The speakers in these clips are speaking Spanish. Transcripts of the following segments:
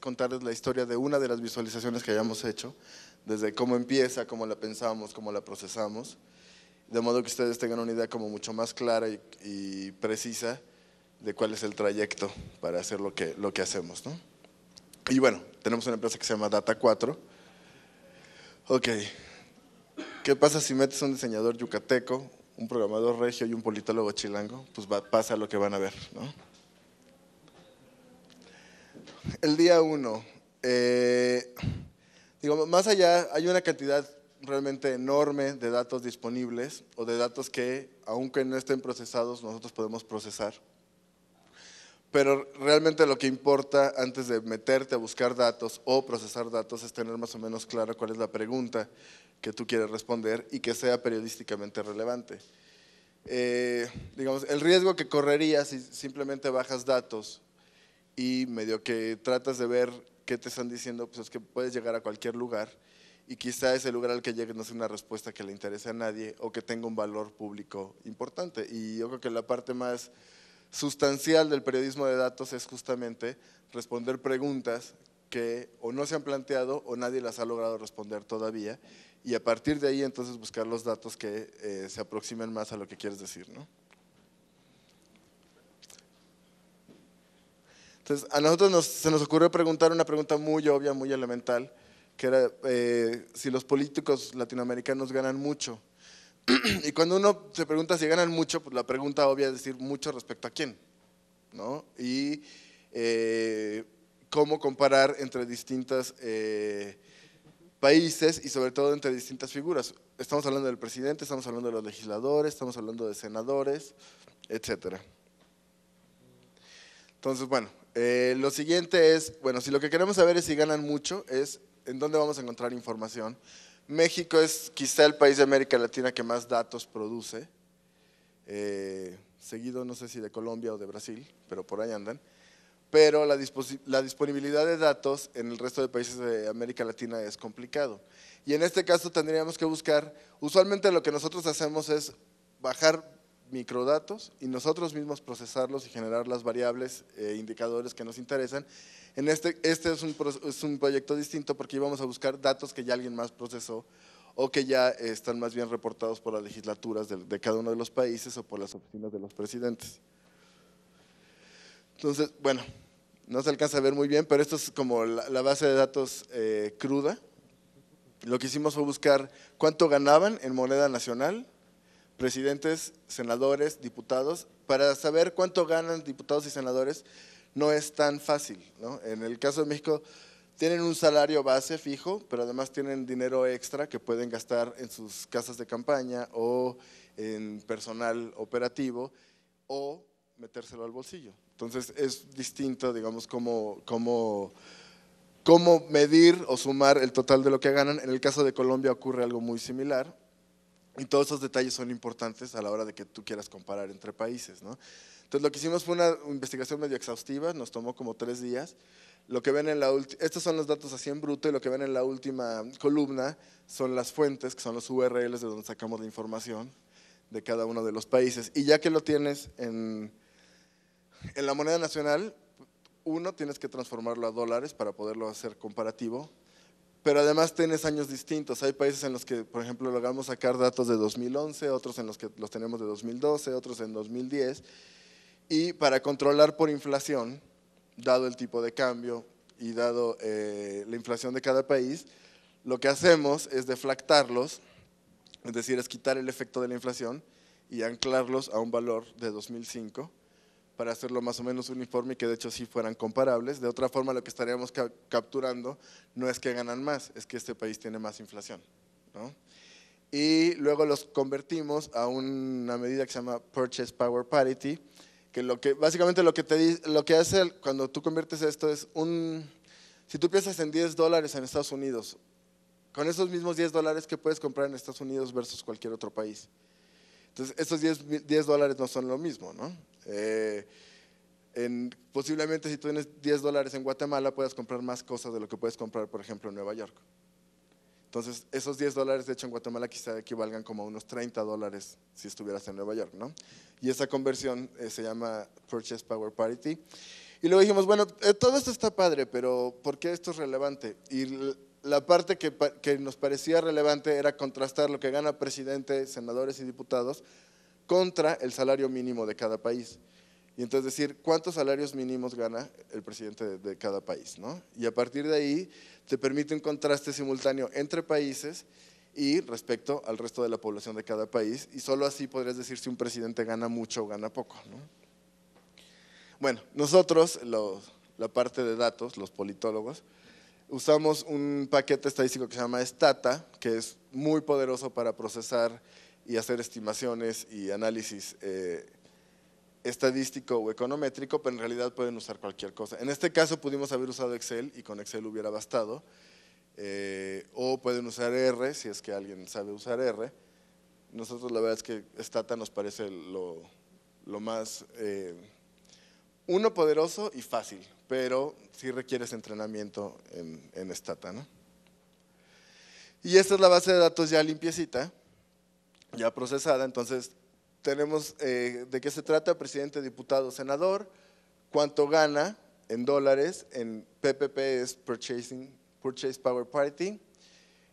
contarles la historia de una de las visualizaciones que hayamos hecho, desde cómo empieza, cómo la pensamos, cómo la procesamos, de modo que ustedes tengan una idea como mucho más clara y, precisa de cuál es el trayecto para hacer lo que, lo que hacemos. ¿no? Y bueno, tenemos una empresa que se llama Data 4. Ok, ¿qué pasa si metes un diseñador yucateco, un programador regio y un politólogo chilango? Pues pasa lo que van a ver, ¿no? el día uno, eh, digo, más allá hay una cantidad realmente enorme de datos disponibles o de datos que, aunque no estén procesados, nosotros podemos procesar. Pero realmente lo que importa antes de meterte a buscar datos o procesar datos es tener más o menos claro cuál es la pregunta que tú quieres responder y que sea periodísticamente relevante. Eh, digamos, el riesgo que correrías si simplemente bajas datos y medio que tratas de ver qué te están diciendo, pues es que puedes llegar a cualquier lugar y quizá ese lugar al que llegues no sea una respuesta que le interese a nadie o que tenga un valor público importante. Y yo creo que la parte más sustancial del periodismo de datos es justamente responder preguntas que o no se han planteado o nadie las ha logrado responder todavía y a partir de ahí entonces buscar los datos que eh, se aproximen más a lo que quieres decir, ¿no? Entonces, a nosotros se nos ocurrió preguntar una pregunta muy obvia, muy elemental, que era eh, si los políticos latinoamericanos ganan mucho. y cuando uno se pregunta si ganan mucho, pues la pregunta obvia es decir mucho respecto a quién, ¿no? Y eh, cómo comparar entre distintas eh, países y sobre todo entre distintas figuras. Estamos hablando del presidente, estamos hablando de los legisladores, estamos hablando de senadores, etcétera. Entonces, bueno, eh, lo siguiente es, bueno, si lo que queremos saber es si ganan mucho, es en dónde vamos a encontrar información. México es quizá el país de América Latina que más datos produce, eh, seguido no sé si de Colombia o de Brasil, pero por ahí andan. Pero la, la disponibilidad de datos en el resto de países de América Latina es complicado. Y en este caso tendríamos que buscar, usualmente lo que nosotros hacemos es bajar microdatos y nosotros mismos procesarlos y generar las variables e indicadores que nos interesan. En este, este es, un, proyecto distinto porque íbamos a buscar datos que ya alguien más procesó o que ya están más bien reportados por las legislaturas de, cada uno de los países o por las oficinas de los presidentes. Entonces, bueno, no se alcanza a ver muy bien, pero esto es como la, base de datos eh, cruda. Lo que hicimos fue buscar cuánto ganaban en moneda nacional, presidentes, senadores, diputados, para saber cuánto ganan diputados y senadores no es tan fácil. En el caso de México tienen un salario base fijo, pero además tienen dinero extra que pueden gastar en sus casas de campaña o en personal operativo o metérselo al bolsillo. Entonces es distinto, digamos, cómo, cómo, cómo medir o sumar el total de lo que ganan. En el caso de Colombia ocurre algo muy similar y todos esos detalles son importantes a la hora de que tú quieras comparar entre países. Entonces lo que hicimos fue una investigación medio exhaustiva, nos tomó como tres días. Lo que ven en la estos son los datos así en bruto y lo que ven en la última columna son las fuentes, que son los URLs de donde sacamos la información de cada uno de los países. Y ya que lo tienes en, en la moneda nacional, uno, tienes que transformarlo a dólares para poderlo hacer comparativo pero además tienes años distintos. Hay países en los que, por ejemplo, logramos sacar datos de 2011, otros en los que los tenemos de 2012, otros en 2010, y para controlar por inflación, dado el tipo de cambio y dado eh, la inflación de cada país, lo que hacemos es deflactarlos, es decir, es quitar el efecto de la inflación y anclarlos a un valor de 2005 para hacerlo más o menos uniforme y que de hecho sí fueran comparables. De otra forma, lo que estaríamos capturando no es que ganan más, es que este país tiene más inflación. Y luego los convertimos a una medida que se llama Purchase Power Parity, que, lo que básicamente lo que, te, lo que hace cuando tú conviertes esto es un... Si tú piensas en 10 dólares en Estados Unidos, con esos mismos 10 dólares que puedes comprar en Estados Unidos versus cualquier otro país. Entonces, esos 10 dólares no son lo mismo, ¿no? Eh, posiblemente si tú tienes 10 dólares en Guatemala puedas comprar más cosas de lo que puedes comprar, por ejemplo, en Nueva York. Entonces, esos 10 dólares, de hecho, en Guatemala quizá equivalgan como a unos 30 dólares si estuvieras en Nueva York, ¿no? Y esa conversión eh, se llama Purchase Power Parity. Y luego dijimos, bueno, eh, todo esto está padre, pero ¿por qué esto es relevante? Y la parte que, que nos parecía relevante era contrastar lo que gana presidente, senadores y diputados contra el salario mínimo de cada país. Y entonces decir cuántos salarios mínimos gana el presidente de, cada país. Y a partir de ahí te permite un contraste simultáneo entre países y respecto al resto de la población de cada país. Y solo así podrías decir si un presidente gana mucho o gana poco. Bueno, nosotros, la parte de datos, los politólogos, usamos un paquete estadístico que se llama Stata, que es muy poderoso para procesar y hacer estimaciones y análisis eh, estadístico o econométrico, pero en realidad pueden usar cualquier cosa. En este caso pudimos haber usado Excel y con Excel hubiera bastado, eh, o pueden usar R si es que alguien sabe usar R. Nosotros la verdad es que Stata nos parece lo, más, eh, uno, poderoso y fácil, pero sí requieres entrenamiento en, Stata. Y esta es la base de datos ya limpiecita ya procesada. Entonces, tenemos eh, de qué se trata, presidente, diputado, senador, cuánto gana en dólares, en PPP es Purchasing, Purchase Power Party,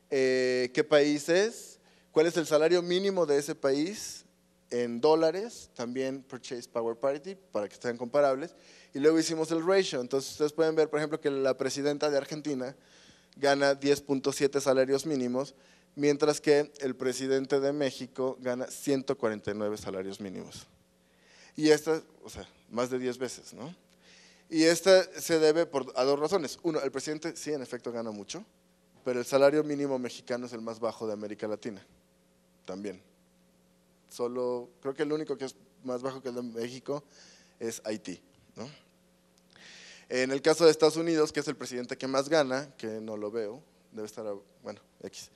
eh, qué país es, cuál es el salario mínimo de ese país en dólares, también Purchase Power Party, para que sean comparables, y luego hicimos el ratio. Entonces, ustedes pueden ver, por ejemplo, que la presidenta de Argentina gana 10.7 salarios mínimos mientras que el presidente de México gana 149 salarios mínimos. Y esta, o sea, más de 10 veces, ¿no? Y esta se debe por, a dos razones. Uno, el presidente sí, en efecto, gana mucho, pero el salario mínimo mexicano es el más bajo de América Latina, también. Solo, creo que el único que es más bajo que el de México es Haití, ¿no? En el caso de Estados Unidos, que es el presidente que más gana, que no lo veo, debe estar, bueno, X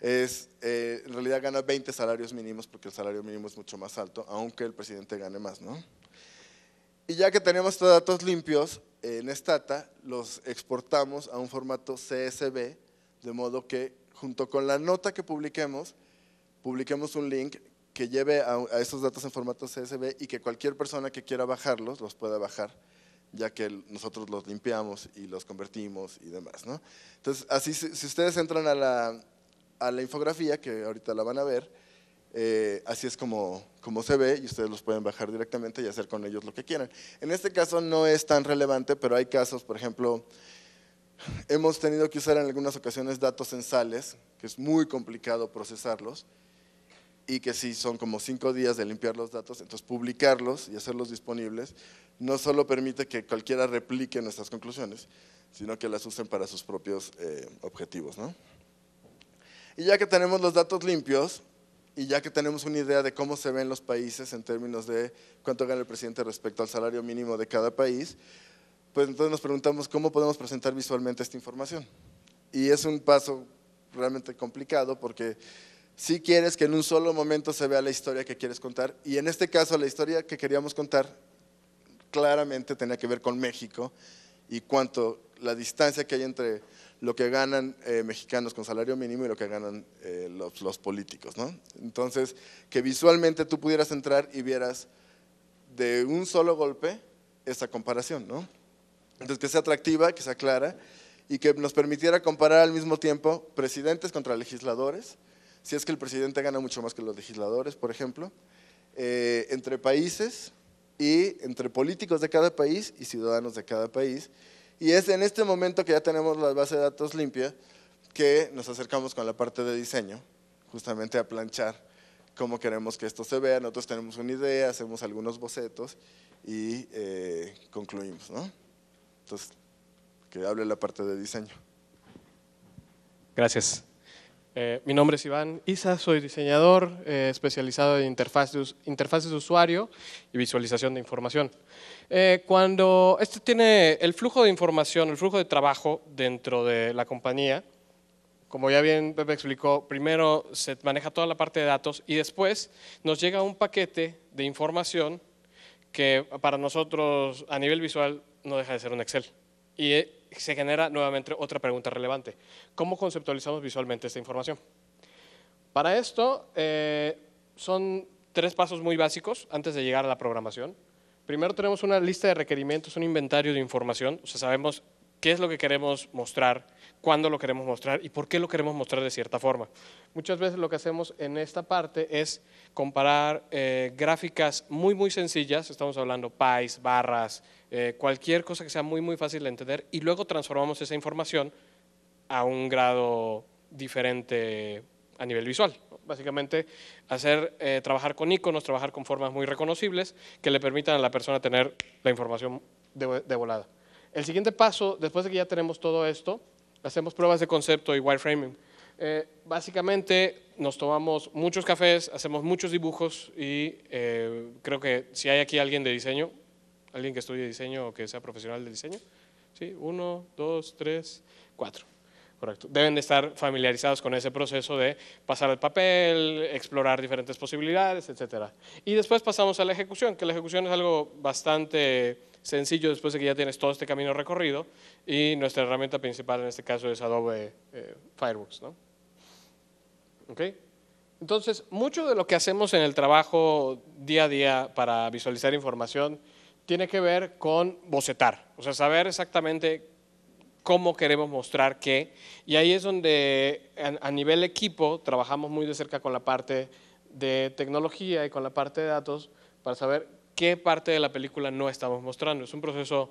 es, eh, en realidad gana 20 salarios mínimos porque el salario mínimo es mucho más alto, aunque el presidente gane más, ¿no? Y ya que tenemos estos datos limpios, en Stata los exportamos a un formato CSV, de modo que junto con la nota que publiquemos, publiquemos un link que lleve a, a estos datos en formato CSV y que cualquier persona que quiera bajarlos los pueda bajar ya que nosotros los limpiamos y los convertimos y demás. ¿no? Entonces, así, si ustedes entran a la, a la infografía, que ahorita la van a ver, eh, así es como, se ve y ustedes los pueden bajar directamente y hacer con ellos lo que quieran. En este caso no es tan relevante, pero hay casos, por ejemplo, hemos tenido que usar en algunas ocasiones datos censales, que es muy complicado procesarlos, y que si son como cinco días de limpiar los datos, entonces publicarlos y hacerlos disponibles no solo permite que cualquiera replique nuestras conclusiones, sino que las usen para sus propios eh, objetivos. ¿no? Y ya que tenemos los datos limpios y ya que tenemos una idea de cómo se ven los países en términos de cuánto gana el presidente respecto al salario mínimo de cada país, pues entonces nos preguntamos cómo podemos presentar visualmente esta información. Y es un paso realmente complicado porque si quieres que en un solo momento se vea la historia que quieres contar, y en este caso la historia que queríamos contar claramente tenía que ver con México y cuánto la distancia que hay entre lo que ganan eh, mexicanos con salario mínimo y lo que ganan eh, los, políticos. Entonces, que visualmente tú pudieras entrar y vieras de un solo golpe esa comparación. ¿no? Entonces, que sea atractiva, que sea clara y que nos permitiera comparar al mismo tiempo presidentes contra legisladores, si es que el presidente gana mucho más que los legisladores, por ejemplo, eh, entre países y entre políticos de cada país y ciudadanos de cada país y es en este momento que ya tenemos la base de datos limpia que nos acercamos con la parte de diseño, justamente a planchar cómo queremos que esto se vea. Nosotros tenemos una idea, hacemos algunos bocetos y eh, concluimos. ¿no? Entonces, que hable la parte de diseño. Gracias. Eh, mi nombre es Iván Isa, soy diseñador eh, especializado en interfaces, interfaces de usuario y visualización de información. Eh, cuando esto tiene el flujo de información, el flujo de trabajo dentro de la compañía, como ya bien Pepe explicó, primero se maneja toda la parte de datos y después nos llega un paquete de información que para nosotros a nivel visual no deja de ser un Excel. Y se genera nuevamente otra pregunta relevante. ¿Cómo conceptualizamos visualmente esta información? Para esto eh, son tres pasos muy básicos antes de llegar a la programación. Primero tenemos una lista de requerimientos, un inventario de información, o sea, sabemos qué es lo que queremos mostrar, cuándo lo queremos mostrar y por qué lo queremos mostrar de cierta forma. Muchas veces lo que hacemos en esta parte es comparar eh, gráficas muy, muy sencillas, estamos hablando pies, barras, eh, cualquier cosa que sea muy, muy fácil de entender y luego transformamos esa información a un grado diferente a nivel visual. Básicamente, hacer, eh, trabajar con iconos, trabajar con formas muy reconocibles que le permitan a la persona tener la información de, de volada. El siguiente paso, después de que ya tenemos todo esto, hacemos pruebas de concepto y wireframing. Eh, básicamente nos tomamos muchos cafés, hacemos muchos dibujos y eh, creo que si hay aquí alguien de diseño, alguien que estudie diseño o que sea profesional de diseño, ¿sí? Uno, dos, tres, cuatro. Correcto. Deben de estar familiarizados con ese proceso de pasar el papel, explorar diferentes posibilidades, etc. Y después pasamos a la ejecución, que la ejecución es algo bastante sencillo después de que ya tienes todo este camino recorrido y nuestra herramienta principal en este caso es Adobe eh, Fireworks. ¿no? ¿Okay? Entonces, mucho de lo que hacemos en el trabajo día a día para visualizar información tiene que ver con bocetar, o sea, saber exactamente cómo queremos mostrar qué. Y ahí es donde a nivel equipo trabajamos muy de cerca con la parte de tecnología y con la parte de datos para saber qué parte de la película no estamos mostrando. Es un proceso,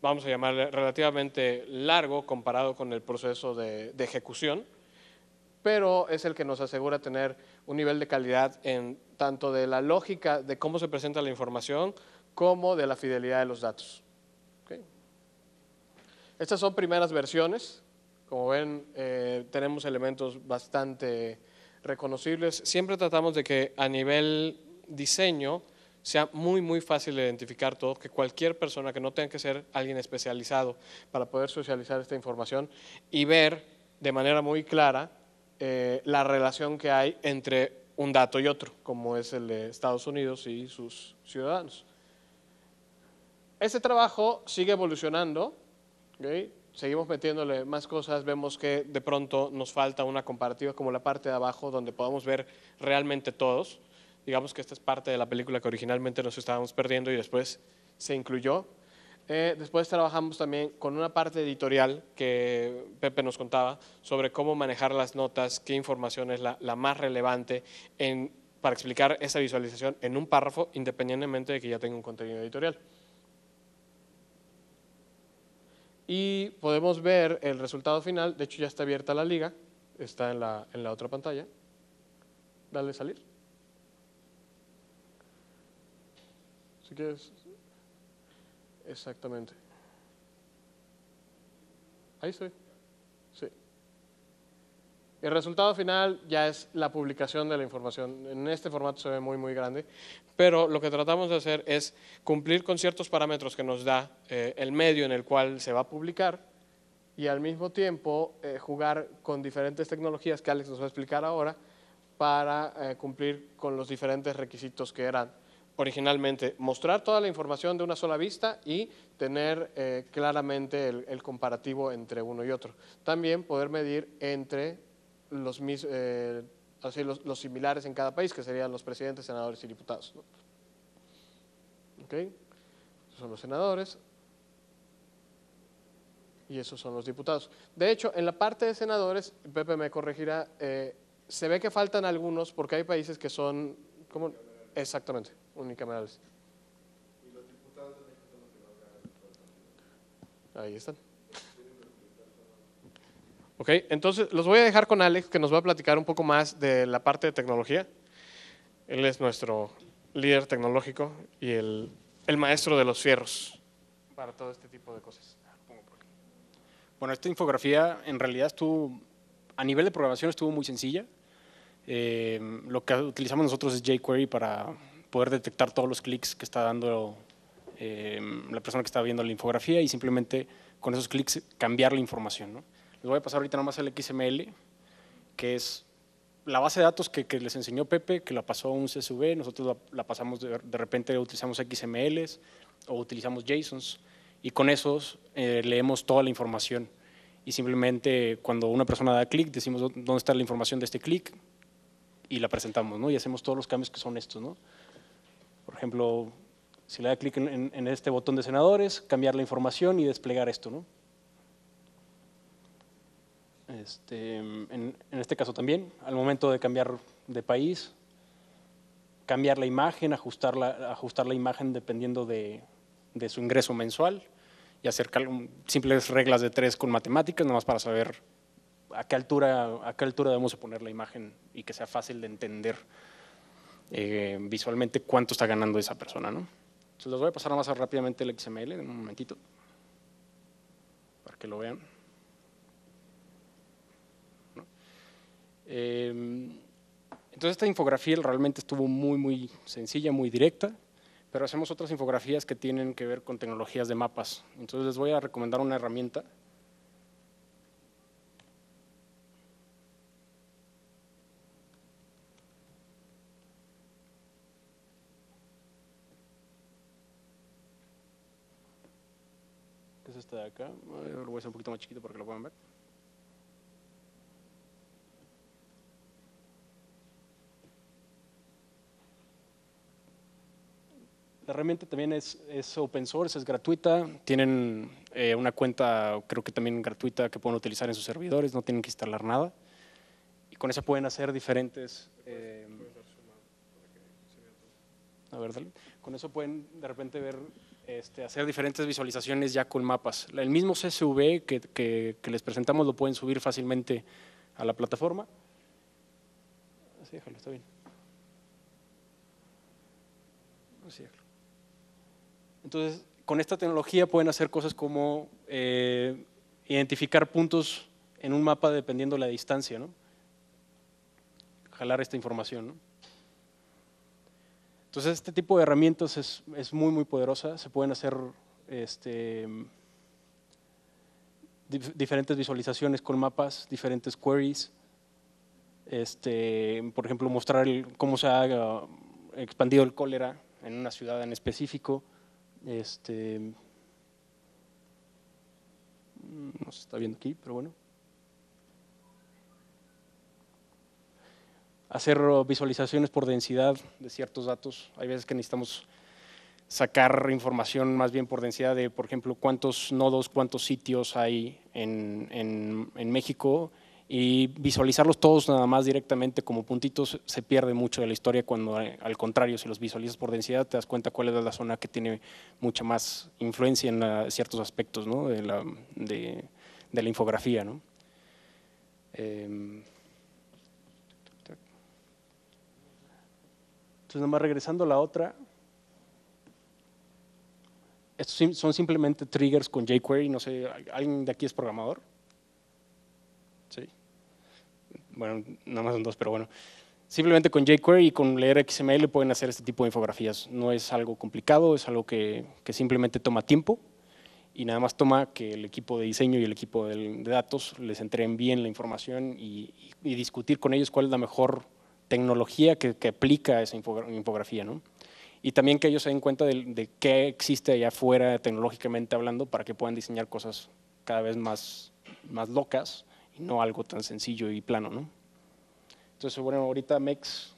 vamos a llamarle, relativamente largo comparado con el proceso de, ejecución, pero es el que nos asegura tener un nivel de calidad en tanto de la lógica de cómo se presenta la información como de la fidelidad de los datos. Estas son primeras versiones. Como ven, eh, tenemos elementos bastante reconocibles. Siempre tratamos de que a nivel diseño sea muy, muy fácil identificar todo, que cualquier persona que no tenga que ser alguien especializado para poder socializar esta información y ver de manera muy clara eh, la relación que hay entre un dato y otro, como es el de Estados Unidos y sus ciudadanos. Este trabajo sigue evolucionando, seguimos metiéndole más cosas, vemos que de pronto nos falta una comparativa como la parte de abajo donde podamos ver realmente todos. Digamos que esta es parte de la película que originalmente nos estábamos perdiendo y después se incluyó. Eh, después trabajamos también con una parte editorial que Pepe nos contaba sobre cómo manejar las notas, qué información es la, más relevante para explicar esa visualización en un párrafo, independientemente de que ya tenga un contenido editorial. Y podemos ver el resultado final, de hecho ya está abierta la liga, está en la, en la otra pantalla. Dale salir. Si quieres, exactamente. Ahí estoy. Sí. El resultado final ya es la publicación de la información. En este formato se ve muy, muy grande, pero lo que tratamos de hacer es cumplir con ciertos parámetros que nos da eh, el medio en el cual se va a publicar y al mismo tiempo eh, jugar con diferentes tecnologías que Alex nos va a explicar ahora para eh, cumplir con los diferentes requisitos que eran originalmente, mostrar toda la información de una sola vista y tener eh, claramente el, comparativo entre uno y otro. También poder medir entre eh, los, los, similares en cada país, que serían los presidentes, senadores y diputados. ¿Okay? son los senadores y esos son los diputados. De hecho, en la parte de senadores, Pepe me corregirá, eh, se ve que faltan algunos porque hay países que son... ¿cómo? Exactamente. Únicamente Ahí están. Ok, entonces los voy a dejar con Alex, que nos va a platicar un poco más de la parte de tecnología. Él es nuestro líder tecnológico y el, el maestro de los fierros para todo este tipo de cosas. Bueno, esta infografía en realidad estuvo, a nivel de programación estuvo muy sencilla. Eh, lo que utilizamos nosotros es jQuery para poder detectar todos los clics que está dando em, la persona que está viendo la infografía y simplemente con esos clics cambiar la información. ¿no? Les voy a pasar ahorita nomás el XML, que es la base de datos que, les enseñó Pepe, que la pasó a un CSV, nosotros la, pasamos, de, de, repente utilizamos XMLs o utilizamos JSONs y con esos eh, leemos toda la información y simplemente cuando una persona da clic decimos dónde está la información de este clic y la presentamos ¿no? y hacemos todos los cambios que son estos. ¿no? por ejemplo, si le da clic en, este botón de senadores, cambiar la información y desplegar esto. ¿no? Este, en, este caso también, al momento de cambiar de país, cambiar la imagen, ajustar la, ajustar la imagen dependiendo de, su ingreso mensual y hacer simples reglas de tres con matemáticas, nada más para saber a qué altura, a qué altura debemos poner la imagen y que sea fácil de entender. Eh, visualmente cuánto está ganando esa persona. ¿no? Entonces les voy a pasar más rápidamente el XML en un momentito para que lo vean. Em, entonces esta infografía realmente estuvo muy, muy sencilla, muy directa, pero hacemos otras infografías que tienen que ver con tecnologías de mapas. Entonces les voy a recomendar una herramienta de acá. Lo voy a hacer un poquito más chiquito para que lo puedan ver. La herramienta también es, es open source, es gratuita. Tienen eh, una cuenta, creo que también gratuita, que pueden utilizar en sus servidores, no tienen que instalar nada. Y con eso pueden hacer diferentes... Eh, a ver, dale. Con eso pueden de repente ver este, hacer diferentes visualizaciones ya con mapas. El mismo CSV que, les presentamos lo pueden subir fácilmente a la plataforma. Así déjalo, está bien. Entonces, con esta tecnología pueden hacer cosas como eh, identificar puntos en un mapa dependiendo de la distancia, ¿no? Jalar esta información, ¿no? Entonces este tipo de herramientas es, es muy, muy poderosa. Se pueden hacer este, diferentes visualizaciones con mapas, diferentes queries. Este, por ejemplo, mostrar cómo se ha uh, expandido el cólera en una ciudad en específico. Este, no se está viendo aquí, pero bueno. hacer visualizaciones por densidad de ciertos datos. Hay veces que necesitamos sacar información más bien por densidad de, por ejemplo, cuántos nodos, cuántos sitios hay en, México y visualizarlos todos nada más directamente como puntitos se pierde mucho de la historia cuando eh, al contrario, si los visualizas por densidad te das cuenta cuál es la zona que tiene mucha más influencia en ciertos aspectos de, la, infografía. ¿no? Em, Entonces, nada más regresando a la otra, estos son simplemente triggers con jQuery, no sé, ¿alguien de aquí es programador? Sí. Bueno, nada más son dos, pero bueno. Simplemente con jQuery y con leer XML pueden hacer este tipo de infografías. No es algo complicado, es algo que, simplemente toma tiempo y nada más toma que el equipo de diseño y el equipo de, datos les entreguen bien la información y discutir con ellos cuál es la mejor tecnología que, que aplica esa infografía, ¿no? Y también que ellos se den cuenta de, de, qué existe allá afuera tecnológicamente hablando para que puedan diseñar cosas cada vez más, más locas y no algo tan sencillo y plano, ¿no? Entonces, bueno, ahorita Mex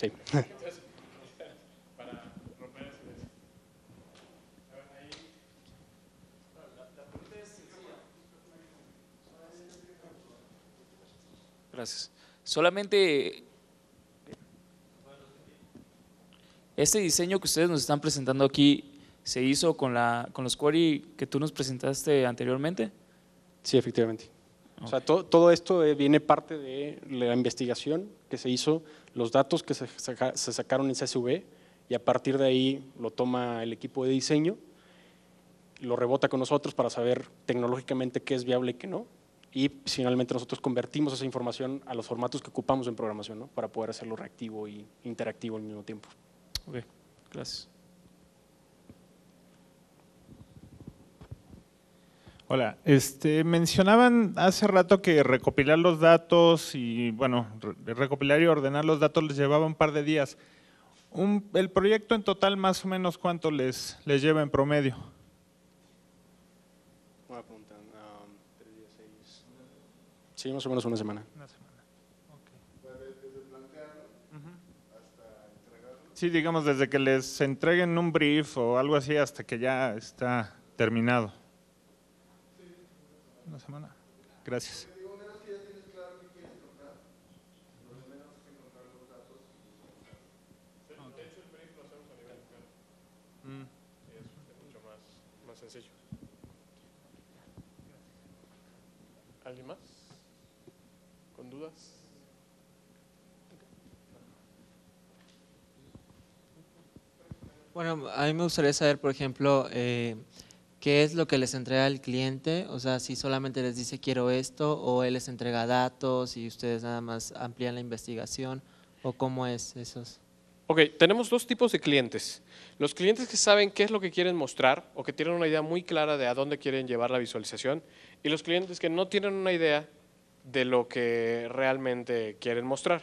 Sí. Gracias. Solamente este diseño que ustedes nos están presentando aquí se hizo con, la, con los query que tú nos presentaste anteriormente. Sí, efectivamente. sea, todo, esto eh, viene parte de la investigación que se hizo, los datos que se, se sacaron en CSV y a partir de ahí lo toma el equipo de diseño, lo rebota con nosotros para saber tecnológicamente qué es viable y qué no y finalmente nosotros convertimos esa información a los formatos que ocupamos en programación para poder hacerlo reactivo e interactivo al mismo tiempo. Ok, gracias. Hola, este, mencionaban hace rato que recopilar los datos y, bueno, recopilar y ordenar los datos les llevaba un par de días. ¿El proyecto en total más o menos cuánto les, les lleva en promedio? Sí, más o menos una semana. Una semana. Ok. Desde plantearlo hasta entregarlo. Sí, digamos desde que les entreguen un brief o algo así hasta que ya está terminado. una semana. Gracias. Yo digo, menos si ya tienes claro qué quieres trocar. Lo menos es encontrar los datos y. De hecho, el brief lo hacemos a nivel local. Mm. Es mucho más sencillo. Gracias. ¿Alguien más? Bueno, a mí me gustaría saber, por ejemplo, eh, qué es lo que les entrega el cliente, o sea, si solamente les dice quiero esto, o él les entrega datos y ustedes nada más amplían la investigación, o cómo es eso? Ok, tenemos dos tipos de clientes. Los clientes que saben qué es lo que quieren mostrar o que tienen una idea muy clara de a dónde quieren llevar la visualización y los clientes que no tienen una idea de lo que realmente quieren mostrar.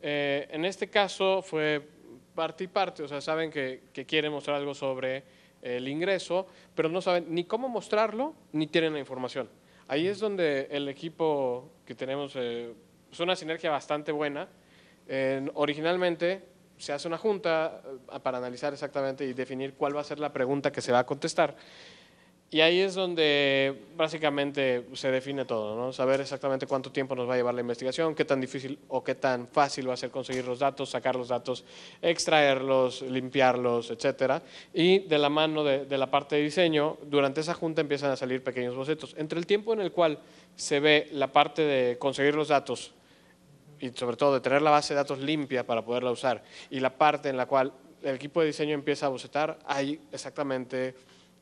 Eh, en este caso fue parte y parte, o sea, saben que, quieren mostrar algo sobre el ingreso, pero no saben ni cómo mostrarlo, ni tienen la información. Ahí es donde el equipo que tenemos eh, es una sinergia bastante buena. originalmente se hace una junta eh, para analizar exactamente y definir cuál va a ser la pregunta que se va a contestar. Y ahí es donde básicamente se define todo, ¿no? Saber exactamente cuánto tiempo nos va a llevar la investigación, qué tan difícil o qué tan fácil va a ser conseguir los datos, sacar los datos, extraerlos, limpiarlos, etcétera. Y de la mano de, de la parte de diseño, durante esa junta empiezan a salir pequeños bocetos. Entre el tiempo en el cual se ve la parte de conseguir los datos y sobre todo de tener la base de datos limpia para poderla usar y la parte en la cual el equipo de diseño empieza a bocetar, hay exactamente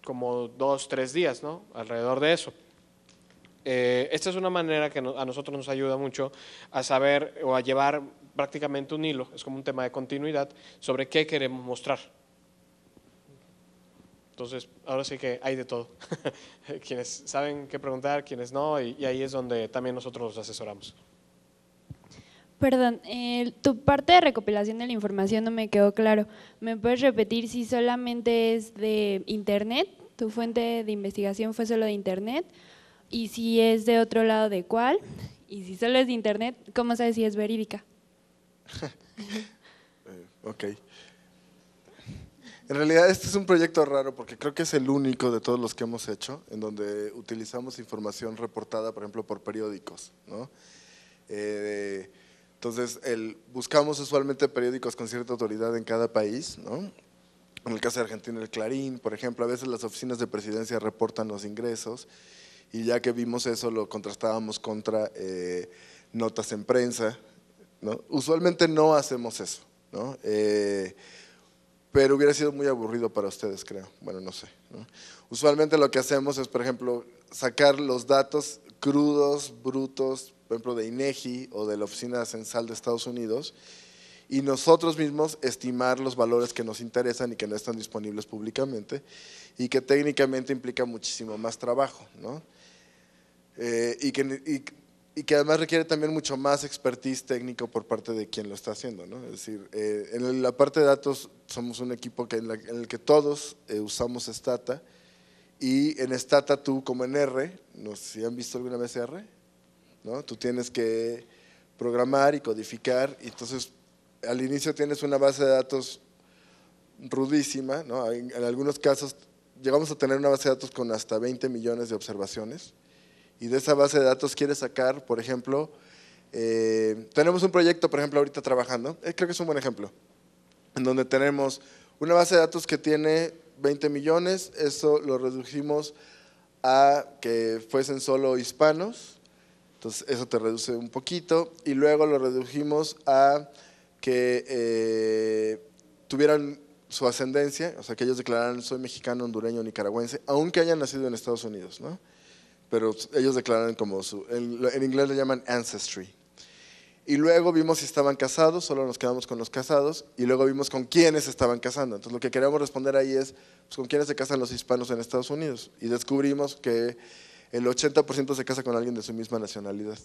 como dos, tres días, ¿no? Alrededor de eso. Eh, esta es una manera que a nosotros nos ayuda mucho a saber o a llevar prácticamente un hilo, es como un tema de continuidad, sobre qué queremos mostrar. Entonces, ahora sí que hay de todo. quienes saben qué preguntar, quienes no, y, y ahí es donde también nosotros los asesoramos. Perdón, tu parte de recopilación de la información no me quedó claro. ¿Me puedes repetir si solamente es de Internet? ¿Tu fuente de investigación fue solo de Internet? ¿Y si es de otro lado de cuál? ¿Y si solo es de Internet? ¿Cómo sabes si es verídica? Eh, ok. En realidad este es un proyecto raro porque creo que es el único de todos los que hemos hecho en donde utilizamos información reportada, por ejemplo, por periódicos. ¿no? Eh, entonces, el, buscamos usualmente periódicos con cierta autoridad en cada país, ¿no? En el caso de Argentina, el Clarín, por ejemplo, a veces las oficinas de presidencia reportan los ingresos y ya que vimos eso lo contrastábamos contra eh, notas en prensa. ¿no? Usualmente no hacemos eso, ¿no? Eh, pero hubiera sido muy aburrido para ustedes, creo. Bueno, no sé. Usualmente lo que hacemos es, por ejemplo, sacar los datos crudos, brutos, por ejemplo, de INEGI o de la Oficina Censal de Estados Unidos, y nosotros mismos estimar los valores que nos interesan y que no están disponibles públicamente, y que técnicamente implica muchísimo más trabajo, ¿no? Eh, y, que, además requiere también mucho más expertise técnico por parte de quien lo está haciendo. ¿no? Es decir, eh, en la parte de datos somos un equipo que en, el que todos eh, usamos Stata, y en Stata tú, como en R, no sé si han visto alguna vez R, ¿no? Tú tienes que programar y codificar, y entonces al inicio tienes una base de datos rudísima, ¿no? en, algunos casos llegamos a tener una base de datos con hasta 20 millones de observaciones, y de esa base de datos quieres sacar, por ejemplo, eh, tenemos un proyecto, por ejemplo, ahorita trabajando, eh, creo que es un buen ejemplo, en donde tenemos una base de datos que tiene 20 millones, eso lo redujimos a que fuesen solo hispanos, entonces eso te reduce un poquito, y luego lo redujimos a que eh, tuvieran su ascendencia, o sea, que ellos declararan soy mexicano, hondureño, nicaragüense, aunque hayan nacido en Estados Unidos, ¿no? Pero ellos declaran como su, en inglés le llaman ancestry, y luego vimos si estaban casados, solo nos quedamos con los casados, y luego vimos con quiénes estaban casando. Entonces lo que queríamos responder ahí es, pues, ¿con quiénes se casan los hispanos en Estados Unidos? Y descubrimos que el 80% se casa con alguien de su misma nacionalidad.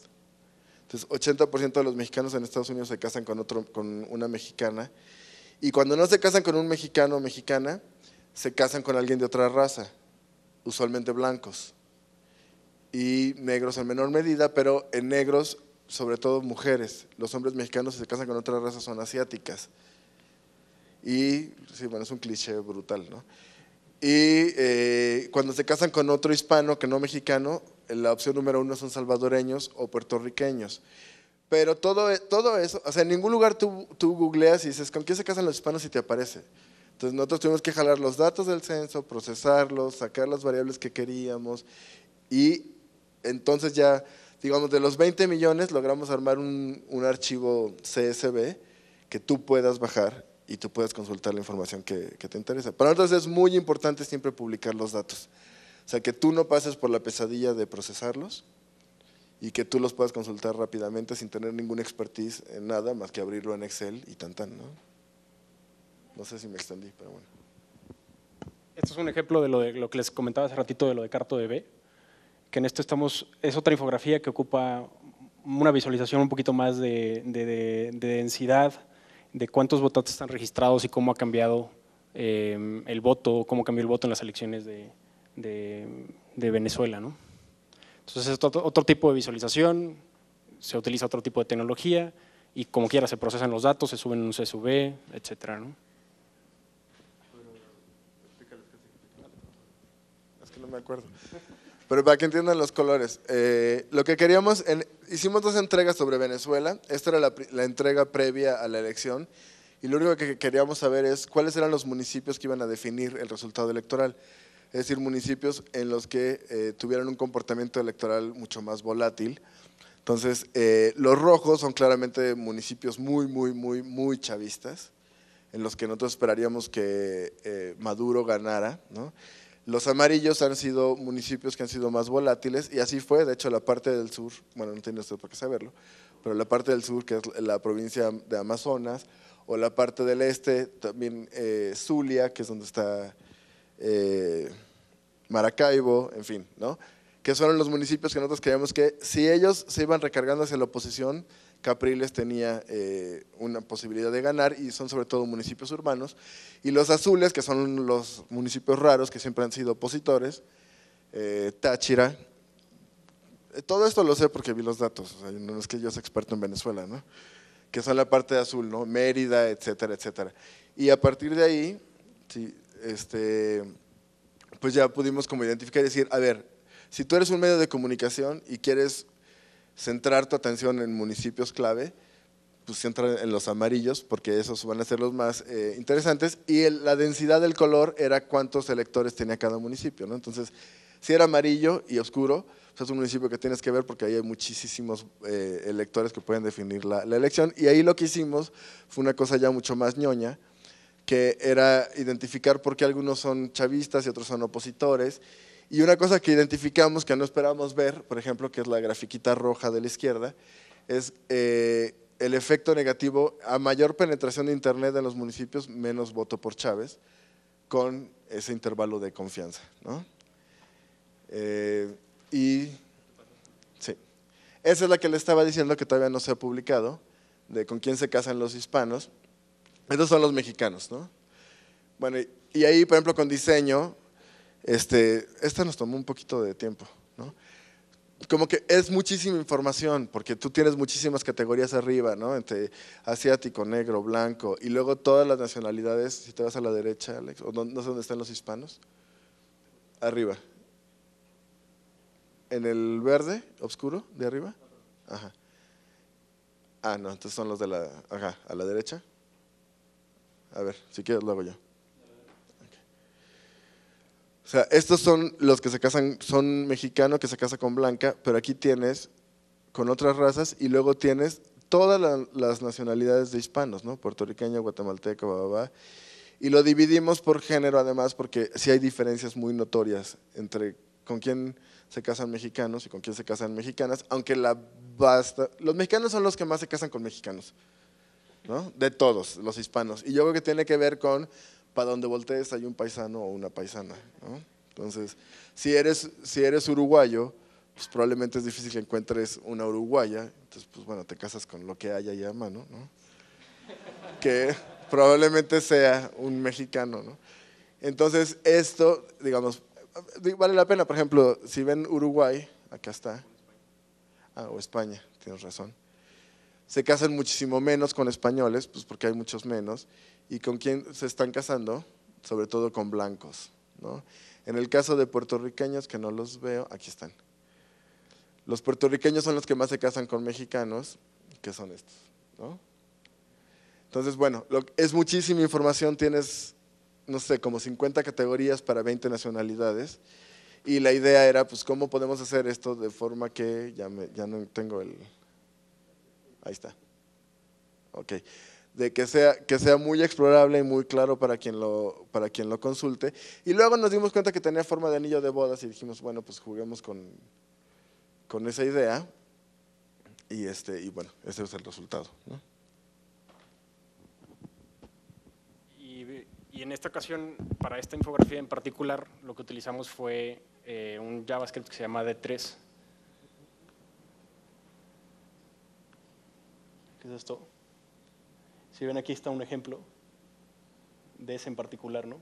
Entonces 80% de los mexicanos en Estados Unidos se casan con, otro, con una mexicana, y cuando no se casan con un mexicano o mexicana, se casan con alguien de otra raza, usualmente blancos. Y negros en menor medida, pero en negros sobre todo mujeres. Los hombres mexicanos se casan con otras razas son asiáticas. Y, sí, bueno, es un cliché brutal, ¿no? Y eh, cuando se casan con otro hispano que no mexicano, eh, la opción número uno son salvadoreños o puertorriqueños. Pero todo, todo eso, o sea, en ningún lugar tú, tú googleas y dices, ¿con quién se casan los hispanos y te aparece? Entonces nosotros tuvimos que jalar los datos del censo, procesarlos, sacar las variables que queríamos y entonces ya digamos, de los 20 millones logramos armar un, archivo CSV que tú puedas bajar y tú puedas consultar la información que, te interesa. Para nosotros es muy importante siempre publicar los datos. O sea, que tú no pases por la pesadilla de procesarlos y que tú los puedas consultar rápidamente sin tener ninguna expertise en nada más que abrirlo en Excel y tan tan, ¿no? No sé si me extendí, pero bueno. Esto es un ejemplo de lo, de lo que les comentaba hace ratito de lo de CartoDB que en esto estamos, es otra infografía que ocupa una visualización un poquito más de, de, de, densidad, de cuántos votantes están registrados y cómo ha cambiado eh, el voto, cómo cambió el voto en las elecciones de, Venezuela. ¿no? Entonces es otro, tipo de visualización, se utiliza otro tipo de tecnología y como quiera se procesan los datos, se suben en un CSV, etcétera. ¿no? Es que no me acuerdo. Pero para que entiendan los colores, eh, lo que queríamos, hicimos dos entregas sobre Venezuela, esta era la, entrega previa a la elección, y lo único que queríamos saber es cuáles eran los municipios que iban a definir el resultado electoral, es decir, municipios en los que eh, tuvieran un comportamiento electoral mucho más volátil. Entonces, eh, los rojos son claramente municipios muy, muy, muy, muy chavistas, en los que nosotros esperaríamos que eh, Maduro ganara, ¿no? Los amarillos han sido municipios que han sido más volátiles y así fue, de hecho, la parte del sur, bueno, no tiene usted por qué saberlo, pero la parte del sur, que es la provincia de Amazonas, o la parte del este, también eh, Zulia, que es donde está eh, Maracaibo, en fin, ¿no? Que son los municipios que nosotros creíamos que si ellos se iban recargando hacia la oposición, Capriles tenía eh, una posibilidad de ganar y son sobre todo municipios urbanos. Y los azules, que son los municipios raros que siempre han sido opositores, eh, Táchira. Eh, todo esto lo sé porque vi los datos, no es que yo sea experto en Venezuela, que son la parte azul, ¿no? Mérida, etcétera, etcétera. Y a partir de ahí, este, pues ya pudimos como identificar y decir, a ver, si tú eres un medio de comunicación y quieres centrar tu atención en municipios clave, pues entra en los amarillos, porque esos van a ser los más eh, interesantes. Y la densidad del color era cuántos electores tenía cada municipio. ¿no? Entonces, si era amarillo y oscuro, pues, es un municipio que tienes que ver porque ahí hay muchísimos eh, electores que pueden definir la, la elección. Y ahí lo que hicimos fue una cosa ya mucho más ñoña, que era identificar por qué algunos son chavistas y otros son opositores y una cosa que identificamos que no esperábamos ver, por ejemplo, que es la grafiquita roja de la izquierda, es eh, el efecto negativo a mayor penetración de Internet en los municipios, menos voto por Chávez, con ese intervalo de confianza. ¿no? Eh, y sí, esa es la que le estaba diciendo que todavía no se ha publicado, de con quién se casan los hispanos. Estos son los mexicanos, ¿no? Bueno, y ahí, por ejemplo, con diseño, este, esta nos tomó un poquito de tiempo, ¿no? Como que es muchísima información, porque tú tienes muchísimas categorías arriba, ¿no? Entre asiático, negro, blanco, y luego todas las nacionalidades, si te vas a la derecha, Alex, no, sé dónde están los hispanos, arriba. En el verde, oscuro, de arriba. Ajá. Ah, no, entonces son los de la, ajá, a la derecha. A ver, si quieres lo hago yo. O sea, estos son los que se casan, son mexicanos que se casan con blanca, pero aquí tienes con otras razas y luego tienes todas las nacionalidades de hispanos, ¿no? Puertorriqueño, guatemalteco, Y lo dividimos por género además porque sí hay diferencias muy notorias entre con quién se casan mexicanos y con quién se casan mexicanas, aunque la basta. Los mexicanos son los que más se casan con mexicanos, ¿no? De todos, los hispanos. Y yo creo que tiene que ver con para donde voltees hay un paisano o una paisana. ¿no? Entonces, si eres, si eres uruguayo, pues probablemente es difícil que encuentres una uruguaya. Entonces, pues bueno, te casas con lo que haya ahí a mano, ¿no? que probablemente sea un mexicano. ¿no? Entonces, esto, digamos, vale la pena. Por ejemplo, si ven Uruguay, acá está. Ah, o España, tienes razón se casan muchísimo menos con españoles, pues porque hay muchos menos, y con quién se están casando, sobre todo con blancos. En el caso de puertorriqueños, que no los veo, aquí están. Los puertorriqueños son los que más se casan con mexicanos, que son estos. ¿no? Entonces, bueno, es muchísima información, tienes, no sé, como 50 categorías para 20 nacionalidades. Y la idea era, pues, ¿cómo podemos hacer esto de forma que, ya, ya no tengo el, Ahí está. Ok. De que sea, que sea muy explorable y muy claro para quien, lo, para quien lo consulte. Y luego nos dimos cuenta que tenía forma de anillo de bodas y dijimos, bueno, pues juguemos con, con esa idea. Y, este, y bueno, ese es el resultado. Y, en esta ocasión, para esta infografía en particular, lo que utilizamos fue eh, un JavaScript que se llama D3, ¿Qué es esto. Si ven aquí está un ejemplo de ese en particular, ¿no?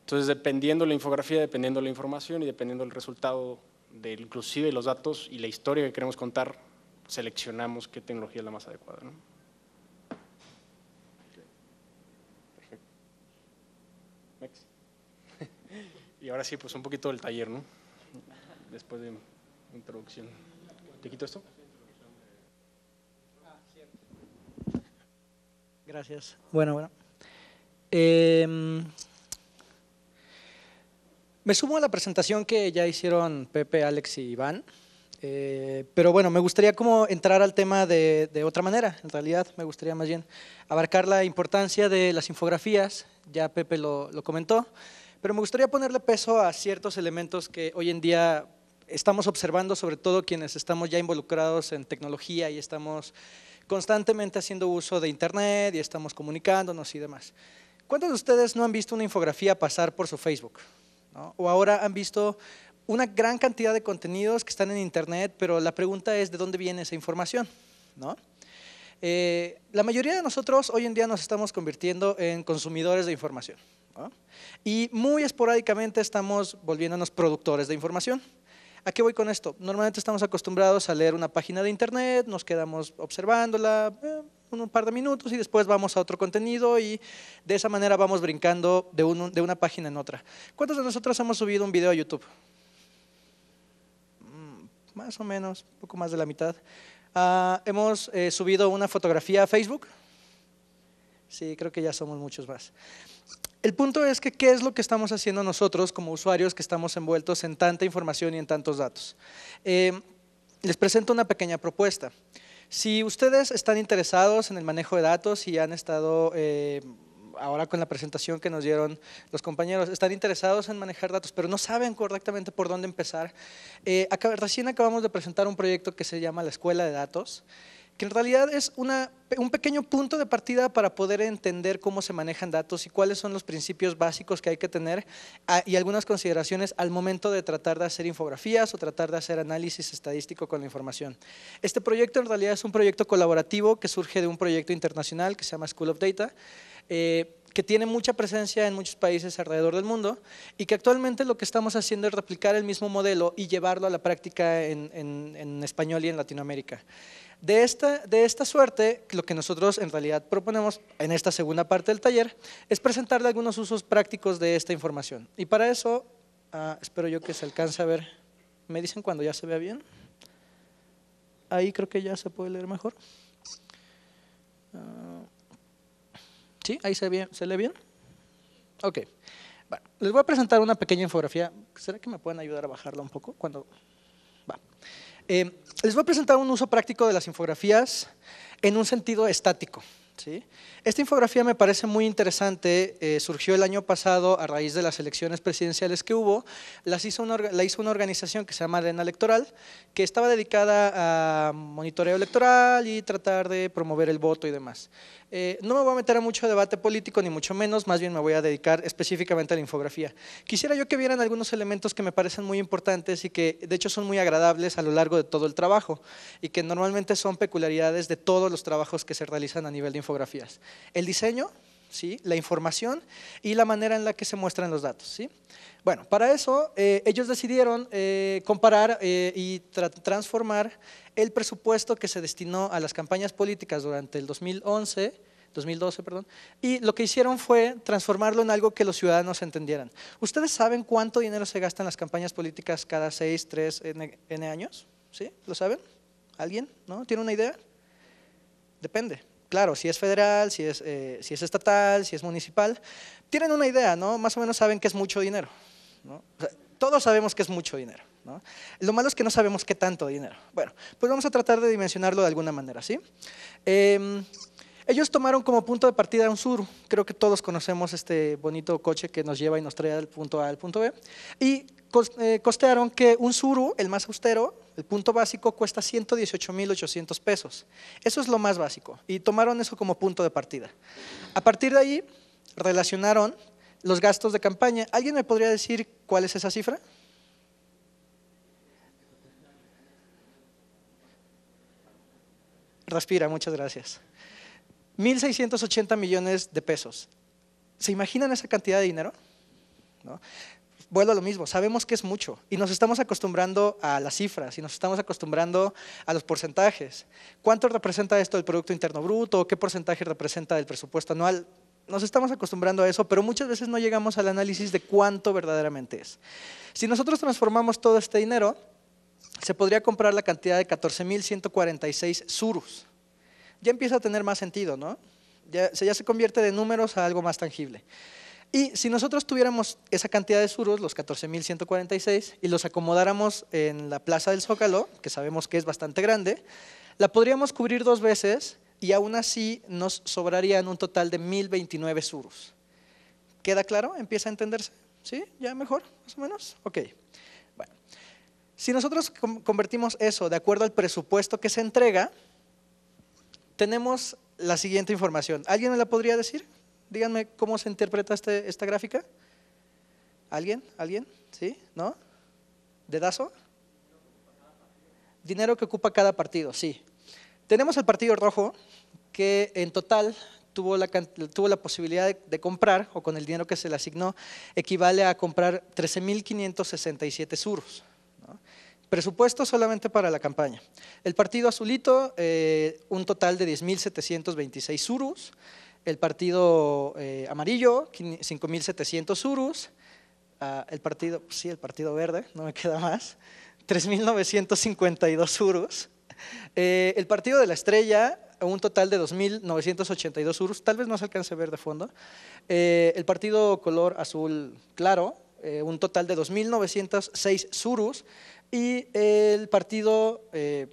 Entonces, dependiendo la infografía, dependiendo la información y dependiendo el resultado de inclusive los datos y la historia que queremos contar, seleccionamos qué tecnología es la más adecuada. ¿no? Y ahora sí, pues un poquito del taller, ¿no? Después de introducción. ¿Te quito esto? Gracias. Bueno, bueno. Em, me sumo a la presentación que ya hicieron Pepe, Alex y Iván. Eh, pero bueno, me gustaría como entrar al tema de, otra manera, en realidad me gustaría más bien abarcar la importancia de las infografías, ya Pepe lo, lo comentó, pero me gustaría ponerle peso a ciertos elementos que hoy en día estamos observando, sobre todo quienes estamos ya involucrados en tecnología y estamos constantemente haciendo uso de Internet y estamos comunicándonos y demás. ¿Cuántos de ustedes no han visto una infografía pasar por su Facebook? O ahora han visto una gran cantidad de contenidos que están en Internet, pero la pregunta es de dónde viene esa información. Eh, la mayoría de nosotros hoy en día nos estamos convirtiendo en consumidores de información. Y muy esporádicamente estamos volviéndonos productores de información. ¿A qué voy con esto? Normalmente estamos acostumbrados a leer una página de internet, nos quedamos observándola eh, un par de minutos y después vamos a otro contenido y de esa manera vamos brincando de, una página en otra. ¿Cuántos de nosotros hemos subido un video a YouTube? Mm, más o menos, un poco más de la mitad. Ah, hemos eh, subido una fotografía a Facebook. Sí, creo que ya somos muchos más el punto es que qué es lo que estamos haciendo nosotros como usuarios que estamos envueltos en tanta información y en tantos datos. Eh, les presento una pequeña propuesta. Si ustedes están interesados en el manejo de datos y han estado eh, ahora con la presentación que nos dieron los compañeros, están interesados en manejar datos, pero no saben correctamente por dónde empezar. Eh, recién acabamos de presentar un proyecto que se llama la Escuela de Datos, que en realidad es un pequeño punto de partida para poder entender cómo se manejan datos y cuáles son los principios básicos que hay que tener ah, y algunas consideraciones al momento de tratar de hacer infografías o tratar de hacer análisis estadístico con la información. Este proyecto en realidad es un proyecto colaborativo que surge de un proyecto internacional que se llama School of Data. Eh, que tiene mucha presencia en muchos países alrededor del mundo y que actualmente lo que estamos haciendo es replicar el mismo modelo y llevarlo a la práctica en, en, en español y en Latinoamérica. De esta, de esta suerte, lo que nosotros en realidad proponemos en esta segunda parte del taller es presentarle algunos usos prácticos de esta información. Y para eso, ah, espero yo que se alcance a ver, me dicen cuando ya se vea bien. Ahí creo que ya se puede leer mejor. Ah, ¿Sí? ¿Ahí se, ve, se lee bien? Ok. les voy a presentar una pequeña infografía. ¿Será que me pueden ayudar a bajarla un poco? Cuando eh, les voy a presentar un uso práctico de las infografías en un sentido estático. ¿sí? Esta infografía me parece muy interesante, eh, surgió el año pasado a raíz de las elecciones presidenciales que hubo, las hizo la hizo una organización que se llama ADENA Electoral, que estaba dedicada a monitoreo electoral y tratar de promover el voto y demás. Eh, no me voy a meter a mucho debate político, ni mucho menos, más bien me voy a dedicar específicamente a la infografía. Quisiera yo que vieran algunos elementos que me parecen muy importantes y que de hecho son muy agradables a lo largo de todo el trabajo y que normalmente son peculiaridades de todos los trabajos que se realizan a nivel de infografías. El diseño, ¿sí? la información y la manera en la que se muestran los datos. ¿sí? Bueno, para eso eh, ellos decidieron eh, comparar y transformar el presupuesto que se destinó a las campañas políticas durante el 2011 2012, perdón, y lo que hicieron fue transformarlo en algo que los ciudadanos entendieran. ¿Ustedes saben cuánto dinero se gasta en las campañas políticas cada 6, 3, N, años? ¿Sí? ¿Lo saben? ¿Alguien? ¿No? ¿Tiene una idea? Depende. Claro, si es federal, si es, eh, si es estatal, si es municipal. Tienen una idea, ¿no? Más o menos saben que es mucho dinero. todos sabemos que es mucho dinero. Lo malo es que no sabemos qué tanto dinero. Bueno, pues vamos a tratar de dimensionarlo de alguna manera, ¿sí? Em, ellos tomaron como punto de partida un suru. Creo que todos conocemos este bonito coche que nos lleva y nos trae del punto A al punto B. Y eh, costearon que un suru, el más austero, el punto básico, cuesta 118.800 pesos. Eso es lo más básico. Y tomaron eso como punto de partida. A partir de ahí, relacionaron los gastos de campaña. ¿Alguien me podría decir cuál es esa cifra? Respira, muchas gracias. 1.680 millones de pesos. ¿Se imaginan esa cantidad de dinero? ¿No? Vuelvo a lo mismo, sabemos que es mucho y nos estamos acostumbrando a las cifras y nos estamos acostumbrando a los porcentajes. ¿Cuánto representa esto del Producto Interno Bruto? ¿Qué porcentaje representa del presupuesto anual? Nos estamos acostumbrando a eso, pero muchas veces no llegamos al análisis de cuánto verdaderamente es. Si nosotros transformamos todo este dinero, se podría comprar la cantidad de 14.146 surus. Ya empieza a tener más sentido, ¿no? Ya, se convierte de números a algo más tangible. Y si nosotros tuviéramos esa cantidad de surus, los 14.146, y los acomodáramos en la plaza del Zócalo, que sabemos que es bastante grande, la podríamos cubrir dos veces y aún así nos sobrarían un total de 1.029 surus. ¿Queda claro? ¿Empieza a entenderse? ¿Sí? ¿Ya mejor? ¿Más o menos? Ok. Bueno. Si nosotros convertimos eso de acuerdo al presupuesto que se entrega, tenemos la siguiente información. ¿Alguien me la podría decir? Díganme cómo se interpreta este, esta gráfica. ¿Alguien? ¿Alguien? ¿Sí? ¿No? ¿Dedazo? Dinero que ocupa cada partido, sí. Tenemos el partido rojo, que en total tuvo la, posibilidad de, de, comprar, o con el dinero que se le asignó, equivale a comprar 13.567 suros. Presupuesto solamente para la campaña. El Partido Azulito, eh, un total de 10.726 surus. El Partido eh, Amarillo, 5.700 surus. Ah, el Partido, pues sí, el Partido Verde, no me queda más, 3.952 surus. Eh, el Partido de la Estrella, un total de 2.982 surus, tal vez no se alcance a ver de fondo. el partido color azul claro, un total de 2.906 surus y el partido eh,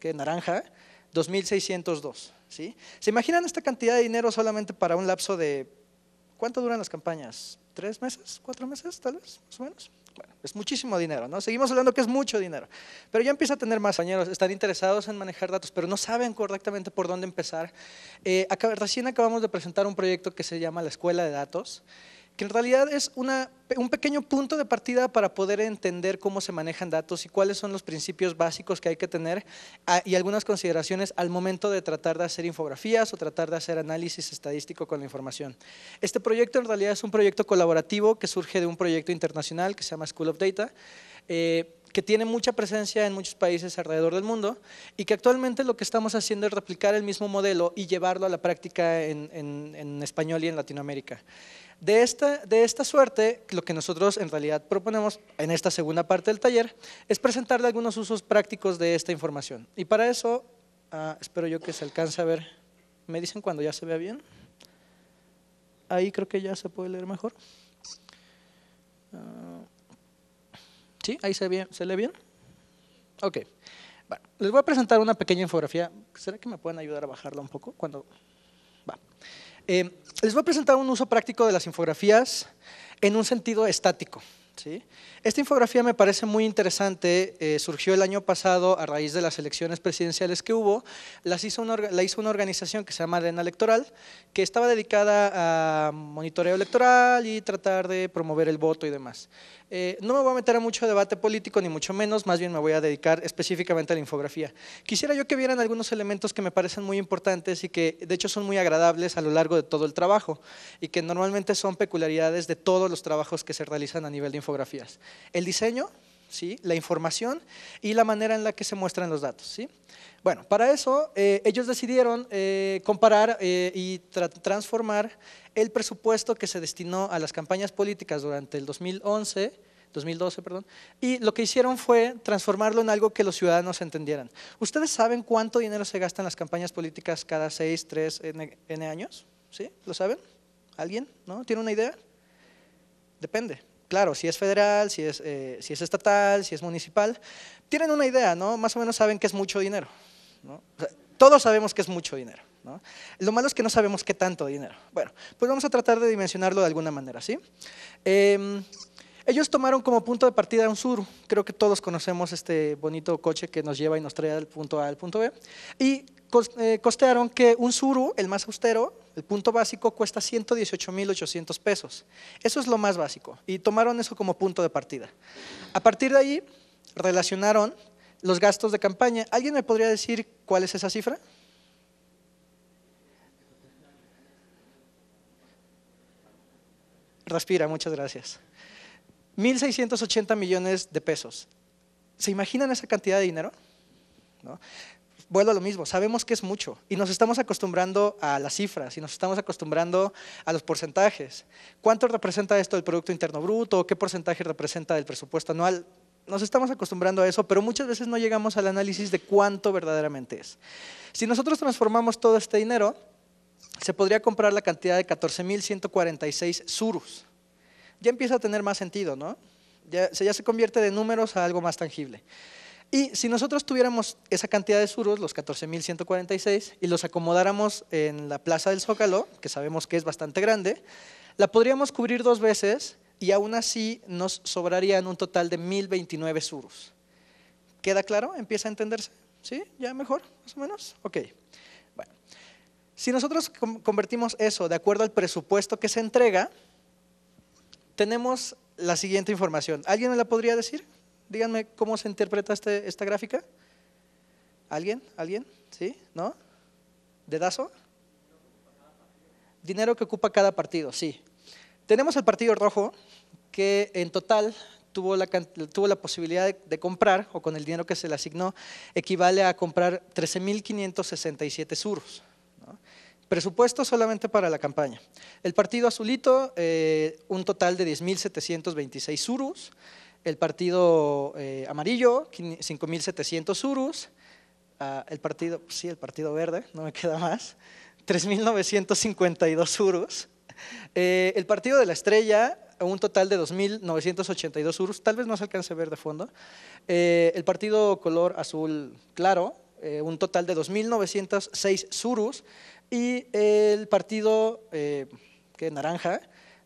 que naranja, 2.602. ¿sí? ¿Se imaginan esta cantidad de dinero solamente para un lapso de, ¿cuánto duran las campañas? ¿Tres meses? ¿Cuatro meses tal vez? Más o menos. Bueno, es muchísimo dinero, ¿no? Seguimos hablando que es mucho dinero. Pero ya empieza a tener más compañeros, están interesados en manejar datos, pero no saben correctamente por dónde empezar. Eh, recién acabamos de presentar un proyecto que se llama la Escuela de Datos que en realidad es un pequeño punto de partida para poder entender cómo se manejan datos y cuáles son los principios básicos que hay que tener ah, y algunas consideraciones al momento de tratar de hacer infografías o tratar de hacer análisis estadístico con la información. Este proyecto en realidad es un proyecto colaborativo que surge de un proyecto internacional que se llama School of Data. Eh, que tiene mucha presencia en muchos países alrededor del mundo y que actualmente lo que estamos haciendo es replicar el mismo modelo y llevarlo a la práctica en, en español y en Latinoamérica. De esta, de esta suerte, lo que nosotros en realidad proponemos en esta segunda parte del taller es presentarle algunos usos prácticos de esta información. Y para eso, ah, espero yo que se alcance a ver, ¿me dicen cuando ya se vea bien? Ahí creo que ya se puede leer mejor. Ah, ¿Sí? ¿Ahí se, ve, se lee bien? Ok. les voy a presentar una pequeña infografía. ¿Será que me pueden ayudar a bajarla un poco? Cuando... Va. Eh, les voy a presentar un uso práctico de las infografías en un sentido estático. Esta infografía me parece muy interesante, eh, surgió el año pasado a raíz de las elecciones presidenciales que hubo, las hizo una, la hizo una organización que se llama Arena Electoral, que estaba dedicada a monitoreo electoral y tratar de promover el voto y demás. Eh, no me voy a meter a mucho debate político, ni mucho menos, más bien me voy a dedicar específicamente a la infografía. Quisiera yo que vieran algunos elementos que me parecen muy importantes y que de hecho son muy agradables a lo largo de todo el trabajo y que normalmente son peculiaridades de todos los trabajos que se realizan a nivel de infografía el diseño, ¿sí? la información y la manera en la que se muestran los datos. ¿sí? Bueno, para eso eh, ellos decidieron eh, comparar eh, y transformar el presupuesto que se destinó a las campañas políticas durante el 2011 2012, perdón, y lo que hicieron fue transformarlo en algo que los ciudadanos entendieran. ¿Ustedes saben cuánto dinero se gasta en las campañas políticas cada 6, 3, N, años? ¿Sí? ¿Lo saben? ¿Alguien? ¿No? ¿Tiene una idea? Depende claro, si es federal, si es, eh, si es estatal, si es municipal, tienen una idea, ¿no? Más o menos saben que es mucho dinero. todos sabemos que es mucho dinero. ¿no? Lo malo es que no sabemos qué tanto dinero. Bueno, pues vamos a tratar de dimensionarlo de alguna manera, ¿sí? Em, ellos tomaron como punto de partida un sur. Creo que todos conocemos este bonito coche que nos lleva y nos trae del punto A al punto B. Y eh, costearon que un suru, el más austero, el punto básico, cuesta 118.800 pesos. Eso es lo más básico y tomaron eso como punto de partida. A partir de ahí, relacionaron los gastos de campaña. ¿Alguien me podría decir cuál es esa cifra? Respira, muchas gracias. 1.680 millones de pesos. ¿Se imaginan esa cantidad de dinero? ¿No? vuelvo a lo mismo, sabemos que es mucho y nos estamos acostumbrando a las cifras y nos estamos acostumbrando a los porcentajes. ¿Cuánto representa esto del Producto Interno Bruto? ¿Qué porcentaje representa del presupuesto anual? Nos estamos acostumbrando a eso, pero muchas veces no llegamos al análisis de cuánto verdaderamente es. Si nosotros transformamos todo este dinero, se podría comprar la cantidad de 14.146 surus. Ya empieza a tener más sentido, ¿no? Ya, ya se convierte de números a algo más tangible. Y si nosotros tuviéramos esa cantidad de suros, los 14.146, y los acomodáramos en la plaza del Zócalo, que sabemos que es bastante grande, la podríamos cubrir dos veces y aún así nos sobrarían un total de 1.029 suros. ¿Queda claro? ¿Empieza a entenderse? ¿Sí? ¿Ya mejor? ¿Más o menos? Ok. Bueno. Si nosotros convertimos eso de acuerdo al presupuesto que se entrega, tenemos la siguiente información. ¿Alguien me la podría decir? Díganme cómo se interpreta este, esta gráfica. ¿Alguien? ¿Alguien? ¿Sí? ¿No? ¿Dedazo? Dinero que ocupa cada partido, sí. Tenemos el partido rojo, que en total tuvo la, tuvo la posibilidad de, comprar, o con el dinero que se le asignó, equivale a comprar 13.567 suros. Presupuesto solamente para la campaña. El partido azulito, eh, un total de 10.726 suros el partido eh, amarillo, 5.700 surus, ah, el partido, pues sí, el partido verde, no me queda más, 3.952 surus, eh, el partido de la estrella, un total de 2.982 surus, tal vez no se alcance a ver de fondo, eh, el partido color azul claro, un total de 2.906 surus, y el partido que naranja,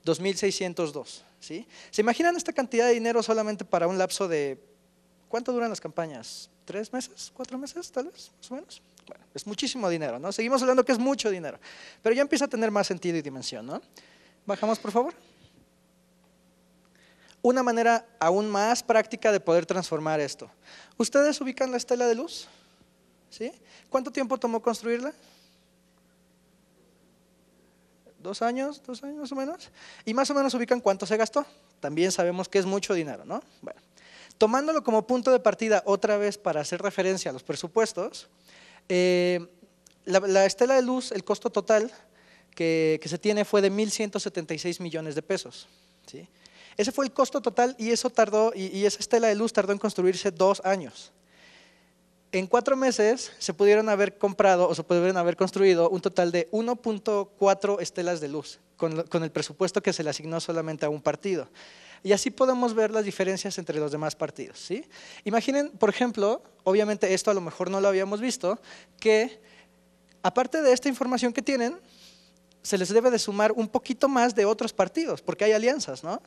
2.602. ¿sí? ¿Se imaginan esta cantidad de dinero solamente para un lapso de, ¿cuánto duran las campañas? ¿Tres meses? ¿Cuatro meses tal vez? Más o menos. es muchísimo dinero, ¿no? Seguimos hablando que es mucho dinero, pero ya empieza a tener más sentido y dimensión, ¿no? Bajamos, por favor. Una manera aún más práctica de poder transformar esto. ¿Ustedes ubican la estela de luz? ¿Sí? ¿Cuánto tiempo tomó construirla? dos años, dos años más o menos, y más o menos ubican cuánto se gastó. También sabemos que es mucho dinero, ¿no? Bueno, tomándolo como punto de partida otra vez para hacer referencia a los presupuestos, eh, la, estela de luz, el costo total que, se tiene fue de 1.176 millones de pesos. ¿sí? Ese fue el costo total y eso tardó, y, y esa estela de luz tardó en construirse dos años en cuatro meses se pudieron haber comprado o se pudieron haber construido un total de 1.4 estelas de luz con, el presupuesto que se le asignó solamente a un partido. Y así podemos ver las diferencias entre los demás partidos. ¿sí? Imaginen, por ejemplo, obviamente esto a lo mejor no lo habíamos visto, que aparte de esta información que tienen, se les debe de sumar un poquito más de otros partidos, porque hay alianzas, ¿no?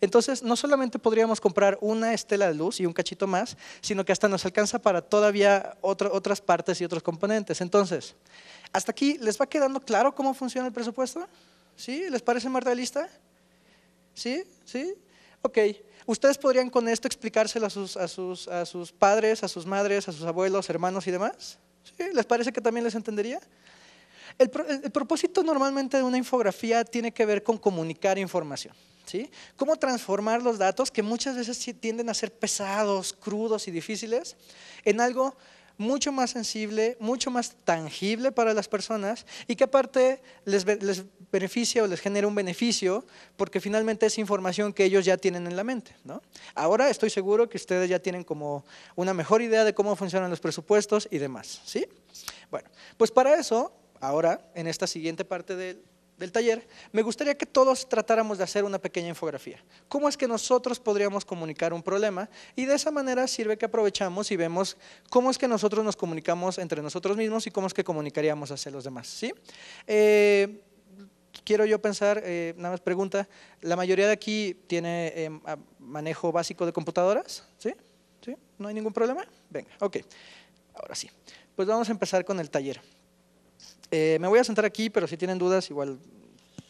Entonces, no solamente podríamos comprar una estela de luz y un cachito más, sino que hasta nos alcanza para todavía otras partes y otros componentes. Entonces, ¿hasta aquí les va quedando claro cómo funciona el presupuesto? ¿Sí? ¿Les parece más realista? ¿Sí? ¿Sí? Ok. ¿Ustedes podrían con esto explicárselo a sus, padres, a sus madres, a sus abuelos, hermanos y demás? ¿Sí? ¿Les parece que también les entendería? el propósito normalmente de una infografía tiene que ver con comunicar información. ¿Cómo transformar los datos que muchas veces tienden a ser pesados, crudos y difíciles en algo mucho más sensible, mucho más tangible para las personas y que aparte les, beneficia o les genera un beneficio porque finalmente es información que ellos ya tienen en la mente. Ahora estoy seguro que ustedes ya tienen como una mejor idea de cómo funcionan los presupuestos y demás. ¿sí? Bueno, pues para eso, ahora en esta siguiente parte del del taller, me gustaría que todos tratáramos de hacer una pequeña infografía. ¿Cómo es que nosotros podríamos comunicar un problema? Y de esa manera sirve que aprovechamos y vemos cómo es que nosotros nos comunicamos entre nosotros mismos y cómo es que comunicaríamos hacia los demás. ¿sí? Eh, quiero yo pensar, eh, nada más pregunta, ¿la mayoría de aquí tiene em, manejo básico de computadoras? ¿Sí? ¿Sí? ¿No hay ningún problema? Venga, ok. Ahora sí. Pues vamos a empezar con el taller. Eh, me voy a sentar aquí, pero si tienen dudas, igual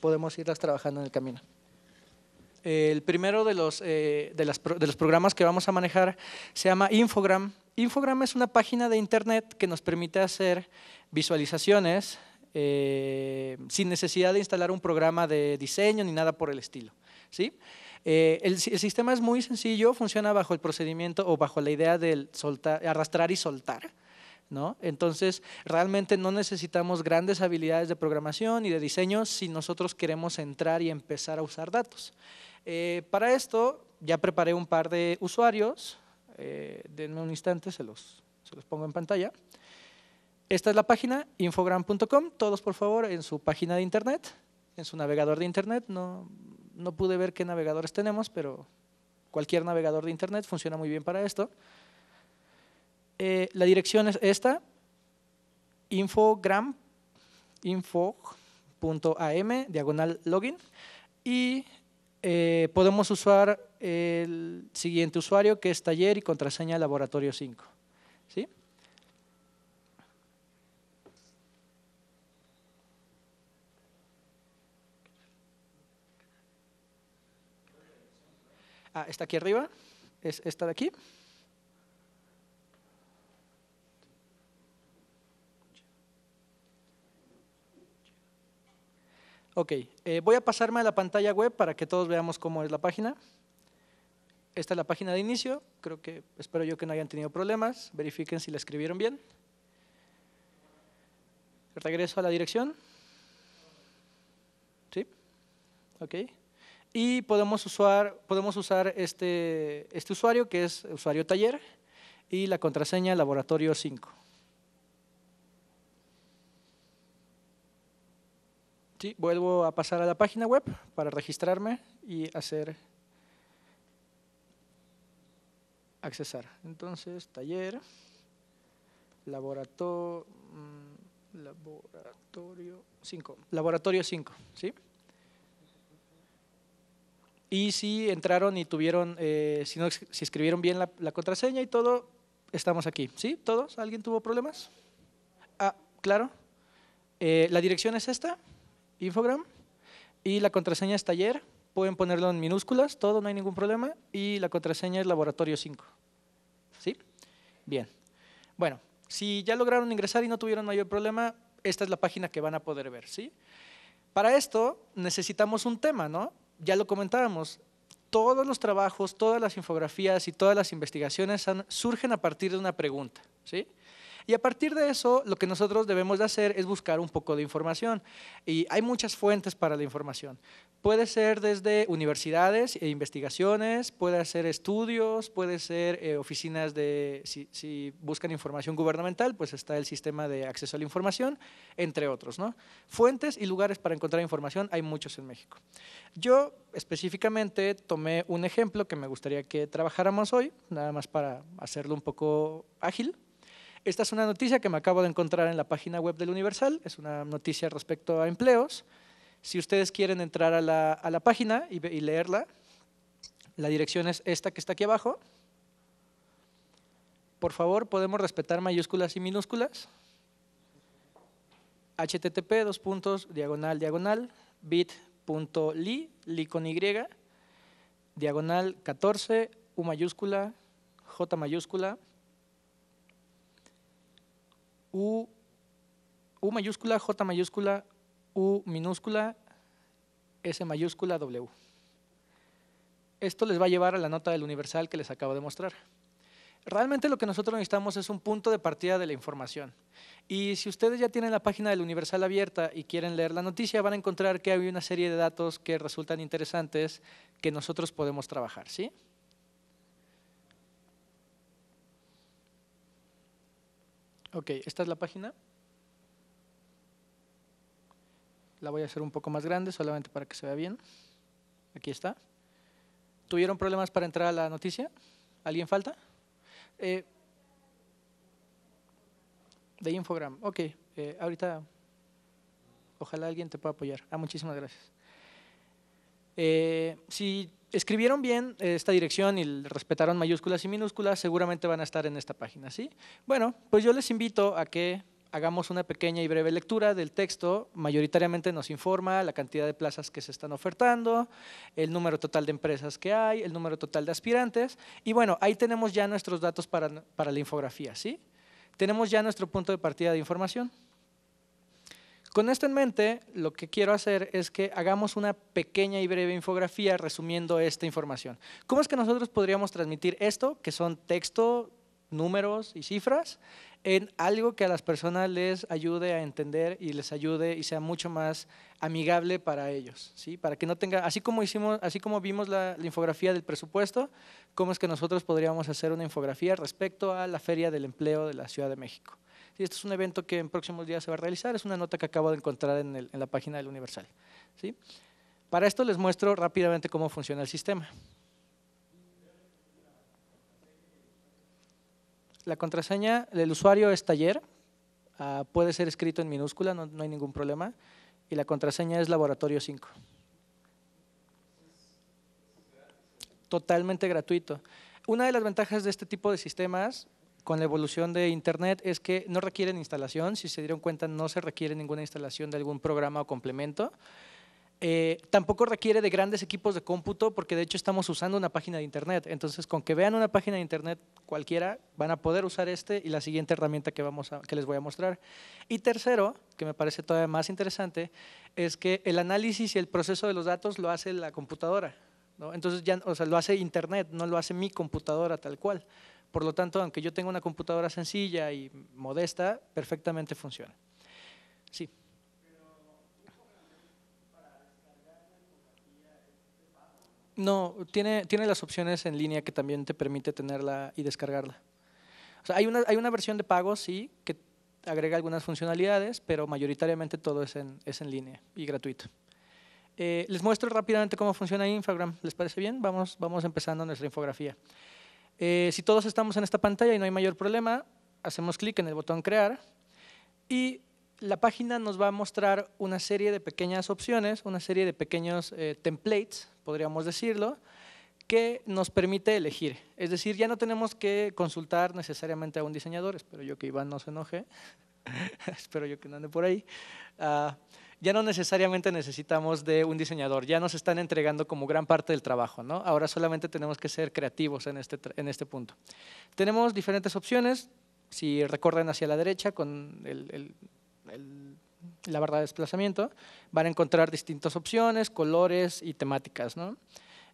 podemos irlas trabajando en el camino. Eh, el primero eh, de los, programas que vamos a manejar se llama Infogram. Infogram es una página de internet que nos permite hacer visualizaciones sin necesidad de instalar un programa de diseño ni nada por el estilo. ¿sí? el, sistema es muy sencillo, funciona bajo el procedimiento o bajo la idea de arrastrar y soltar. Entonces, realmente no necesitamos grandes habilidades de programación y de diseño si nosotros queremos entrar y empezar a usar datos. Eh, para esto, ya preparé un par de usuarios. Eh, denme un instante, se los, pongo en pantalla. Esta es la página, infogram.com. Todos, por favor, en su página de internet, en su navegador de internet. no pude ver qué navegadores tenemos, pero cualquier navegador de internet funciona muy bien para esto. Eh, la dirección es esta, infogram, diagonal login, y eh, podemos usar el siguiente usuario que es taller y contraseña laboratorio 5. ¿sí? Ah, está aquí arriba, es esta de aquí. Ok, eh, voy a pasarme a la pantalla web para que todos veamos cómo es la página. Esta es la página de inicio, creo que, espero yo que no hayan tenido problemas, verifiquen si la escribieron bien. Regreso a la dirección. ¿Sí? Ok. Y podemos usar, podemos usar este, este usuario, que es usuario taller, y la contraseña laboratorio 5. vuelvo a pasar a la página web para registrarme y hacer accesar. Entonces, taller, laboratorio, mm, laboratorio 5, laboratorio 5, ¿sí? Y si entraron y tuvieron, eh, si, escribieron bien la, contraseña y todo, estamos aquí, ¿sí? ¿Todos? ¿Alguien tuvo problemas? Ah, claro. Eh, ¿La dirección es esta? Infogram. Y la contraseña es taller. Pueden ponerlo en minúsculas, todo, no hay ningún problema. Y la contraseña es laboratorio 5. ¿Sí? Bien. Bueno, si ya lograron ingresar y no tuvieron mayor problema, esta es la página que van a poder ver. ¿sí? Para esto necesitamos un tema, ¿no? Ya lo comentábamos. Todos los trabajos, todas las infografías y todas las investigaciones surgen a partir de una pregunta. ¿sí? Y a partir de eso, lo que nosotros debemos de hacer es buscar un poco de información. Y hay muchas fuentes para la información. Puede ser desde universidades e investigaciones, puede ser estudios, puede ser eh, oficinas de, si, buscan información gubernamental, pues está el sistema de acceso a la información, entre otros. ¿no? Fuentes y lugares para encontrar información hay muchos en México. Yo específicamente tomé un ejemplo que me gustaría que trabajáramos hoy, nada más para hacerlo un poco ágil. Esta es una noticia que me acabo de encontrar en la página web del Universal, es una noticia respecto a empleos. Si ustedes quieren entrar a la, página y, leerla, la dirección es esta que está aquí abajo. Por favor, podemos respetar mayúsculas y minúsculas. http dos puntos diagonal diagonal bit.ly li con y diagonal 14 u mayúscula j mayúscula U, U mayúscula, J mayúscula, U minúscula, S mayúscula, W. Esto les va a llevar a la nota del universal que les acabo de mostrar. Realmente lo que nosotros necesitamos es un punto de partida de la información. Y si ustedes ya tienen la página del Universal abierta y quieren leer la noticia, van a encontrar que hay una serie de datos que resultan interesantes que nosotros podemos trabajar, ¿sí? Ok, esta es la página. La voy a hacer un poco más grande, solamente para que se vea bien. Aquí está. ¿Tuvieron problemas para entrar a la noticia? ¿Alguien falta? Eh, de Infogram. Ok, eh, ahorita ojalá alguien te pueda apoyar. Ah, muchísimas gracias. Eh, si escribieron bien esta dirección y respetaron mayúsculas y minúsculas, seguramente van a estar en esta página, ¿sí? Bueno, pues yo les invito a que hagamos una pequeña y breve lectura del texto. Mayoritariamente nos informa la cantidad de plazas que se están ofertando, el número total de empresas que hay, el número total de aspirantes. Y bueno, ahí tenemos ya nuestros datos para, para la infografía, ¿sí? Tenemos ya nuestro punto de partida de información. Con esto en mente, lo que quiero hacer es que hagamos una pequeña y breve infografía resumiendo esta información. ¿Cómo es que nosotros podríamos transmitir esto, que son texto, números y cifras, en algo que a las personas les ayude a entender y les ayude y sea mucho más amigable para ellos, ¿sí? Para que no tenga, así como así como vimos la, infografía del presupuesto, cómo es que nosotros podríamos hacer una infografía respecto a la Feria del Empleo de la Ciudad de México este es un evento que en próximos días se va a realizar, es una nota que acabo de encontrar en, la página del Universal. Para esto les muestro rápidamente cómo funciona el sistema. La contraseña del usuario es taller, ah, puede ser escrito en minúscula, no, no hay ningún problema, y la contraseña es laboratorio 5. Totalmente gratuito. Una de las ventajas de este tipo de sistemas con la evolución de Internet es que no requieren instalación, si se dieron cuenta no se requiere ninguna instalación de algún programa o complemento. Eh, tampoco requiere de grandes equipos de cómputo porque de hecho estamos usando una página de internet. Entonces, con que vean una página de internet cualquiera, van a poder usar este y la siguiente herramienta que, vamos a, que les voy a mostrar. Y tercero, que me parece todavía más interesante, es que el análisis y el proceso de los datos lo hace la computadora. ¿no? Entonces, ya, o sea, lo hace internet, no lo hace mi computadora tal cual. Por lo tanto, aunque yo tenga una computadora sencilla y modesta, perfectamente funciona. Sí. No, tiene, tiene las opciones en línea que también te permite tenerla y descargarla. hay una, hay una versión de pago, sí, que agrega algunas funcionalidades, pero mayoritariamente todo es en, es en línea y gratuito. Eh, les muestro rápidamente cómo funciona Infogram. ¿Les parece bien? Vamos, vamos empezando nuestra infografía. Eh, si todos estamos en esta pantalla y no hay mayor problema, hacemos clic en el botón crear y la página nos va a mostrar una serie de pequeñas opciones, una serie de pequeños eh, templates, podríamos decirlo, que nos permite elegir. Es decir, ya no tenemos que consultar necesariamente a un diseñador, espero yo que Iván no se enoje, espero yo que no ande por ahí. Ah, ya no necesariamente necesitamos de un diseñador, ya nos están entregando como gran parte del trabajo, ¿no? Ahora solamente tenemos que ser creativos en este, en este punto. Tenemos diferentes opciones, si recorren hacia la derecha con la barra de desplazamiento, van a encontrar distintas opciones, colores y temáticas, ¿no?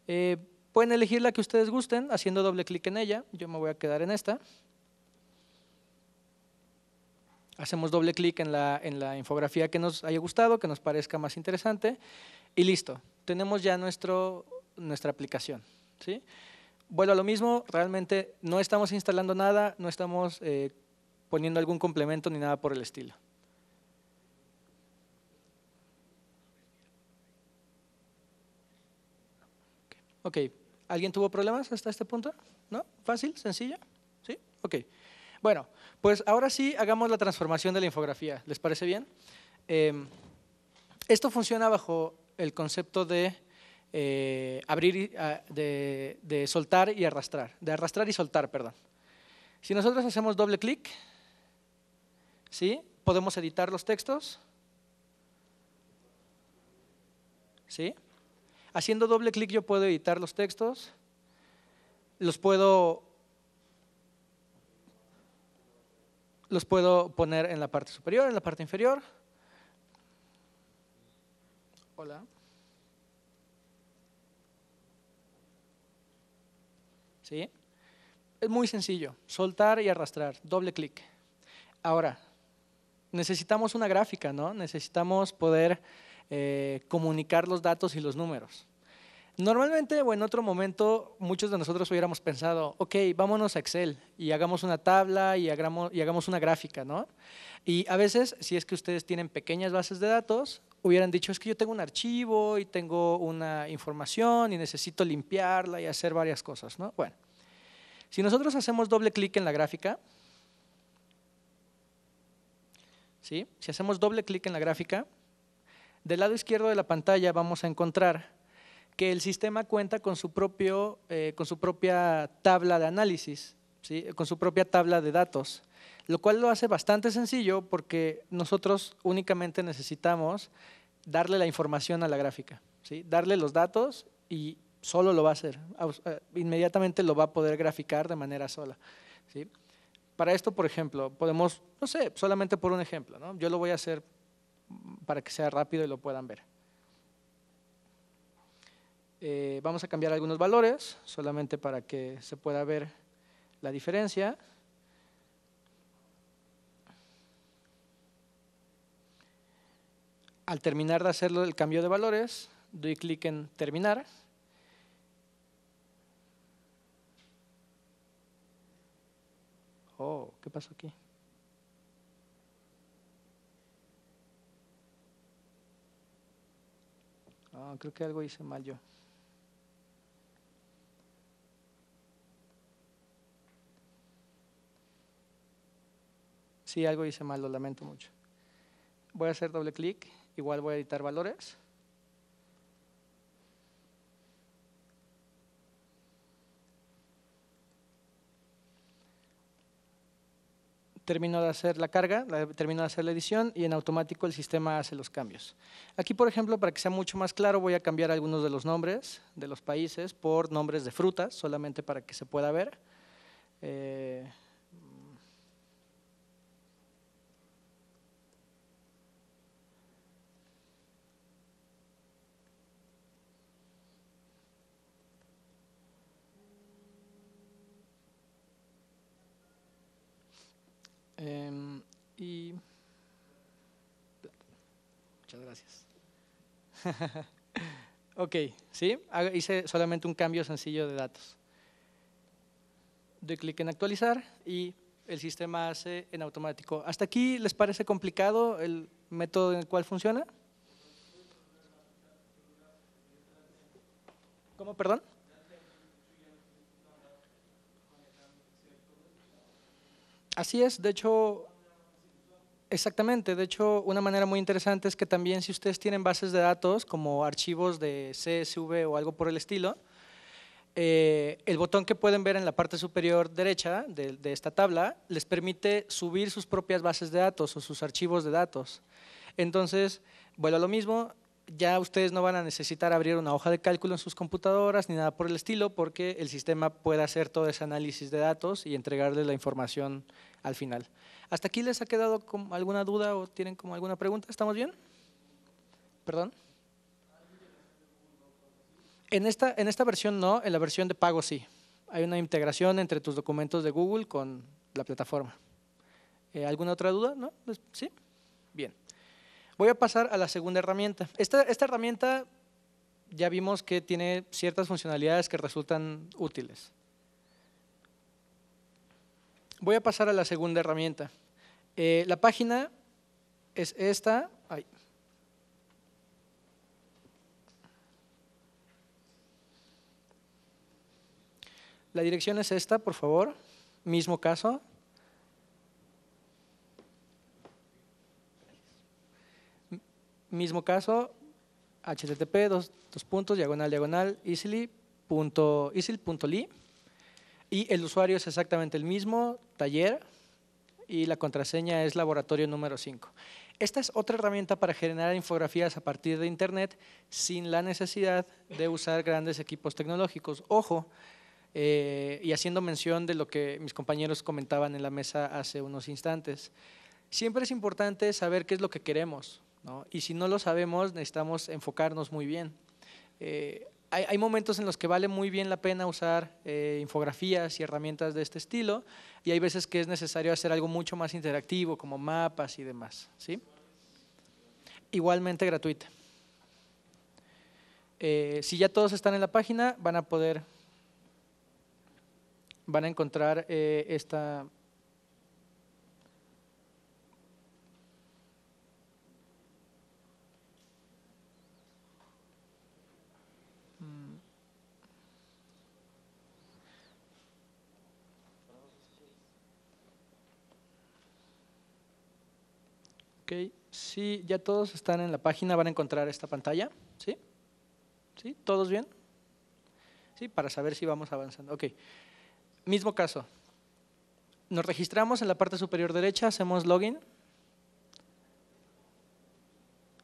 Eh, pueden elegir la que ustedes gusten haciendo doble clic en ella, yo me voy a quedar en esta hacemos doble clic en la, infografía que nos haya gustado, que nos parezca más interesante, y listo, tenemos ya nuestro, nuestra aplicación. ¿sí? Vuelvo a lo mismo, realmente no estamos instalando nada, no estamos eh, poniendo algún complemento ni nada por el estilo. Ok, ¿alguien tuvo problemas hasta este punto? ¿No? ¿Fácil? ¿Sencilla? ¿Sí? Ok. Bueno, pues ahora sí hagamos la transformación de la infografía. ¿Les parece bien? Em, esto funciona bajo el concepto de eh, abrir, ah, de, de, soltar y arrastrar, de arrastrar y soltar, perdón. Si nosotros hacemos doble clic, ¿sí? podemos editar los textos. ¿Sí? Haciendo doble clic yo puedo editar los textos, los puedo los puedo poner en la parte superior, en la parte inferior. Hola. ¿Sí? Es muy sencillo, soltar y arrastrar, doble clic. Ahora, necesitamos una gráfica, ¿no? Necesitamos poder eh, comunicar los datos y los números. Normalmente o en otro momento muchos de nosotros hubiéramos pensado, ok, vámonos a Excel y hagamos una tabla y hagamos, una gráfica, ¿no? Y a veces, si es que ustedes tienen pequeñas bases de datos, hubieran dicho, es que yo tengo un archivo y tengo una información y necesito limpiarla y hacer varias cosas, ¿no? Bueno, si nosotros hacemos doble clic en la gráfica, ¿sí? Si hacemos doble clic en la gráfica, del lado izquierdo de la pantalla vamos a encontrar que el sistema cuenta con su, propio, eh, con su propia tabla de análisis, con su propia tabla de datos, lo cual lo hace bastante sencillo porque nosotros únicamente necesitamos darle la información a la gráfica, ¿sí? darle los datos y solo lo va a hacer, eh, inmediatamente lo va a poder graficar de manera sola. ¿sí? Para esto, por ejemplo, podemos, no sé, solamente por un ejemplo, ¿no? yo lo voy a hacer para que sea rápido y lo puedan ver. Eh, vamos a cambiar algunos valores, solamente para que se pueda ver la diferencia. Al terminar de hacerlo el cambio de valores, doy clic en terminar. Oh, ¿qué pasó aquí? Ah, creo que algo hice mal yo. Si algo hice mal, lo lamento mucho. Voy a hacer doble clic, igual voy a editar valores. termino de hacer la carga, termino de hacer la edición y en automático el sistema hace los cambios. Aquí, por ejemplo, para que sea mucho más claro, voy a cambiar algunos de los nombres de los países por nombres de frutas, solamente para que se pueda ver. Eh, Em, y muchas gracias. ok, ¿sí? Hice solamente un cambio sencillo de datos. Doy clic en actualizar y el sistema hace en automático. ¿Hasta aquí les parece complicado el método en el cual funciona? ¿Cómo, perdón? Así es, de hecho, exactamente, de hecho, una manera muy interesante es que también si ustedes tienen bases de datos como archivos de CSV o algo por el estilo, eh, el botón que pueden ver en la parte superior derecha de, esta tabla les permite subir sus propias bases de datos o sus archivos de datos. Entonces, vuelvo a lo mismo, ya ustedes no van a necesitar abrir una hoja de cálculo en sus computadoras ni nada por el estilo, porque el sistema puede hacer todo ese análisis de datos y entregarles la información al final. ¿Hasta aquí les ha quedado alguna duda o tienen como alguna pregunta? ¿Estamos bien? ¿Perdón? En esta, en esta versión no, en la versión de pago sí. Hay una integración entre tus documentos de Google con la plataforma. Eh, ¿Alguna otra duda? ¿No? ¿Sí? Voy a pasar a la segunda herramienta. Esta, herramienta ya vimos que tiene ciertas funcionalidades que resultan útiles. Voy a pasar a la segunda herramienta. Eh, la página es esta. La dirección es esta, por favor. Mismo caso, mismo caso, http, dos, puntos, diagonal, diagonal, y el usuario es exactamente el mismo, taller, y la contraseña es laboratorio número 5. Esta es otra herramienta para generar infografías a partir de Internet sin la necesidad de usar grandes equipos tecnológicos. Ojo, eh, y haciendo mención de lo que mis compañeros comentaban en la mesa hace unos instantes, siempre es importante saber qué es lo que queremos. Y si no lo sabemos, necesitamos enfocarnos muy bien. Eh, hay, momentos en los que vale muy bien la pena usar eh, infografías y herramientas de este estilo, y hay veces que es necesario hacer algo mucho más interactivo, como mapas y demás. ¿sí? Igualmente gratuita. Eh, si ya todos están en la página, van a poder, van a encontrar esta si ya todos están en la página, van a encontrar esta pantalla. ¿Sí? ¿Sí? ¿Todos bien? Sí, para saber si vamos avanzando. Ok. Mismo caso. Nos registramos en la parte superior derecha, hacemos login.